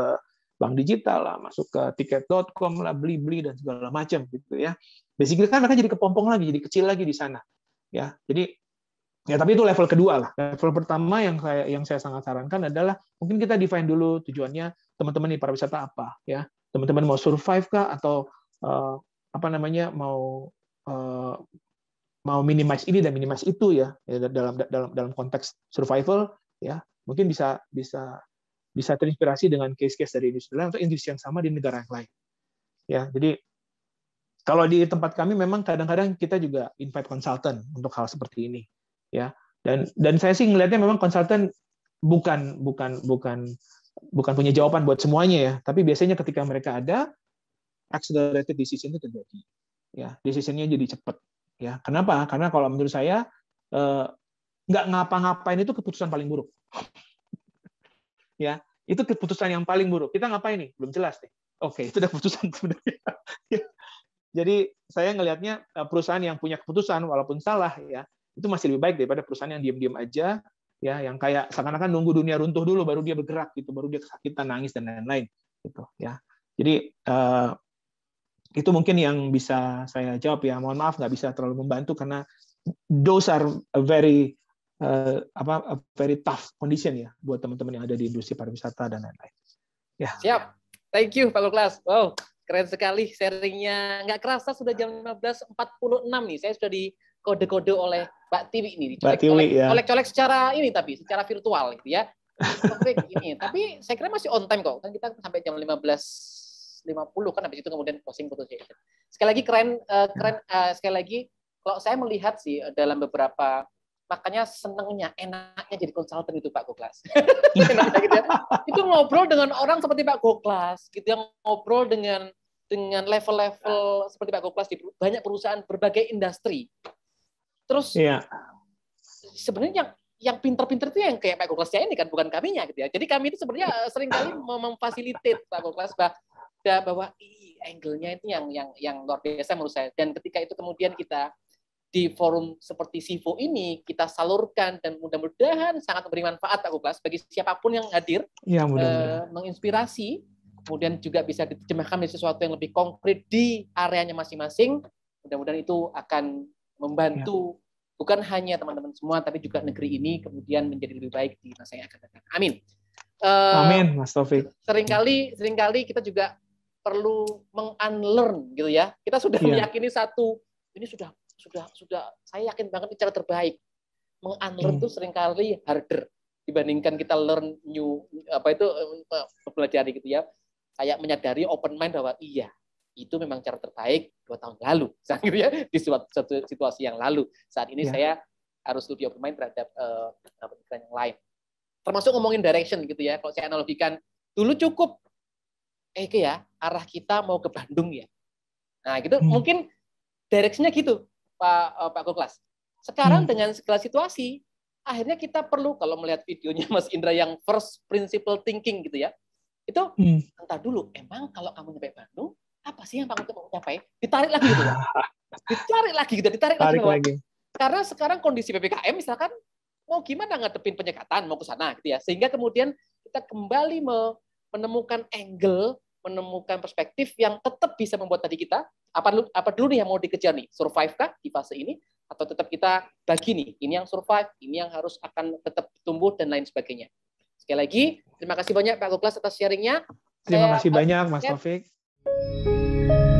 bank digital lah masuk ke tiket.com lah beli beli dan segala macam gitu ya basically kan mereka jadi kepompong lagi jadi kecil lagi di sana ya jadi ya tapi itu level kedua lah level pertama yang saya yang saya sangat sarankan adalah mungkin kita define dulu tujuannya teman-teman di pariwisata apa ya teman-teman mau survive kah atau uh, apa namanya mau uh, mau minimize ini dan minimize itu ya, ya dalam dalam dalam konteks survival ya mungkin bisa bisa bisa terinspirasi dengan case-case dari industri lain atau industri yang sama di negara yang lain. Ya, jadi kalau di tempat kami memang kadang-kadang kita juga invite konsultan untuk hal seperti ini, ya. Dan dan saya sih melihatnya memang konsultan bukan bukan bukan bukan punya jawaban buat semuanya ya, tapi biasanya ketika mereka ada accelerated decision itu terjadi. Ya, decision-nya jadi cepat. Ya, kenapa? Karena kalau menurut saya eh, nggak ngapa-ngapain itu keputusan paling buruk. ya, itu keputusan yang paling buruk. Kita ngapain nih? Belum jelas nih. Oke, itu udah keputusan sebenarnya. Ya. Jadi saya ngelihatnya eh, perusahaan yang punya keputusan walaupun salah ya, itu masih lebih baik daripada perusahaan yang diam-diam aja ya yang kayak seakan-akan nunggu dunia runtuh dulu baru dia bergerak gitu baru dia kesakitan nangis dan lain-lain gitu ya jadi uh, itu mungkin yang bisa saya jawab ya mohon maaf nggak bisa terlalu membantu karena those are very uh, apa a very tough condition ya buat teman-teman yang ada di industri pariwisata dan lain-lain ya siap thank you Pak Luklas wow keren sekali sharingnya nggak kerasa sudah jam 15.46 nih saya sudah di kode kode oleh Mbak Tiwi ini. Mbak Tiwi ya. Colek-colek secara ini tapi secara virtual gitu ya. ini. Tapi saya kira masih on time kok. Kan kita sampai jam 15.50 kan habis itu kemudian closing foto session. Ya. Sekali lagi keren uh, keren uh, sekali lagi kalau saya melihat sih eh, dalam beberapa makanya senengnya enaknya jadi konsultan itu Pak Goklas. gitu ya. Itu ngobrol dengan orang seperti Pak Goklas, gitu yang ngobrol dengan dengan level-level seperti Pak Goklas di banyak perusahaan berbagai industri Terus yeah. Iya. sebenarnya yang yang pinter-pinter itu yang kayak Michael ya ini kan bukan kaminya gitu ya. Jadi kami itu sebenarnya eh, seringkali memfasilitate Michael Glass bahwa bahwa angle-nya itu yang yang yang luar biasa menurut saya. Dan ketika itu kemudian kita di forum seperti SIVO ini kita salurkan dan mudah-mudahan sangat memberi manfaat Pak kelas bagi siapapun yang hadir ya, mudah eh, menginspirasi kemudian juga bisa diterjemahkan menjadi sesuatu yang lebih konkret di areanya masing-masing. Mudah-mudahan itu akan membantu ya. bukan hanya teman-teman semua tapi juga negeri ini kemudian menjadi lebih baik di masa yang akan datang. Amin. Uh, Amin, Mas Taufik. Seringkali seringkali kita juga perlu mengunlearn gitu ya. Kita sudah ya. meyakini satu ini sudah sudah sudah saya yakin banget ini cara terbaik. Mengunlearn hmm. itu seringkali harder dibandingkan kita learn new apa itu eh, eh, mempelajari gitu ya. Kayak menyadari open mind bahwa iya, itu memang cara terbaik dua tahun lalu, gitu ya, di suatu, suatu situasi yang lalu. Saat ini ya. saya harus lebih open mind terhadap uh, eh, pemikiran yang lain. Termasuk ngomongin direction gitu ya. Kalau saya analogikan, dulu cukup, eh ya, arah kita mau ke Bandung ya. Nah gitu, hmm. mungkin directionnya gitu, Pak uh, Pak Koklas. Sekarang hmm. dengan segala situasi, akhirnya kita perlu kalau melihat videonya Mas Indra yang first principle thinking gitu ya. Itu hmm. entar dulu, emang kalau kamu nyampe Bandung, apa sih yang takut mau capai? Ditarik lagi gitu. ditarik lagi gitu, ditarik lagi. lagi. lagi. Karena sekarang kondisi PPKM misalkan mau gimana ngadepin penyekatan mau ke sana gitu ya. Sehingga kemudian kita kembali menemukan angle, menemukan perspektif yang tetap bisa membuat tadi kita apa dulu, apa dulu nih yang mau dikejar nih? Survive kah di fase ini atau tetap kita bagi nih, ini yang survive, ini yang harus akan tetap tumbuh dan lain sebagainya. Sekali lagi, terima kasih banyak Pak Goklas atas sharingnya. Terima kasih banyak Mas Taufik. Música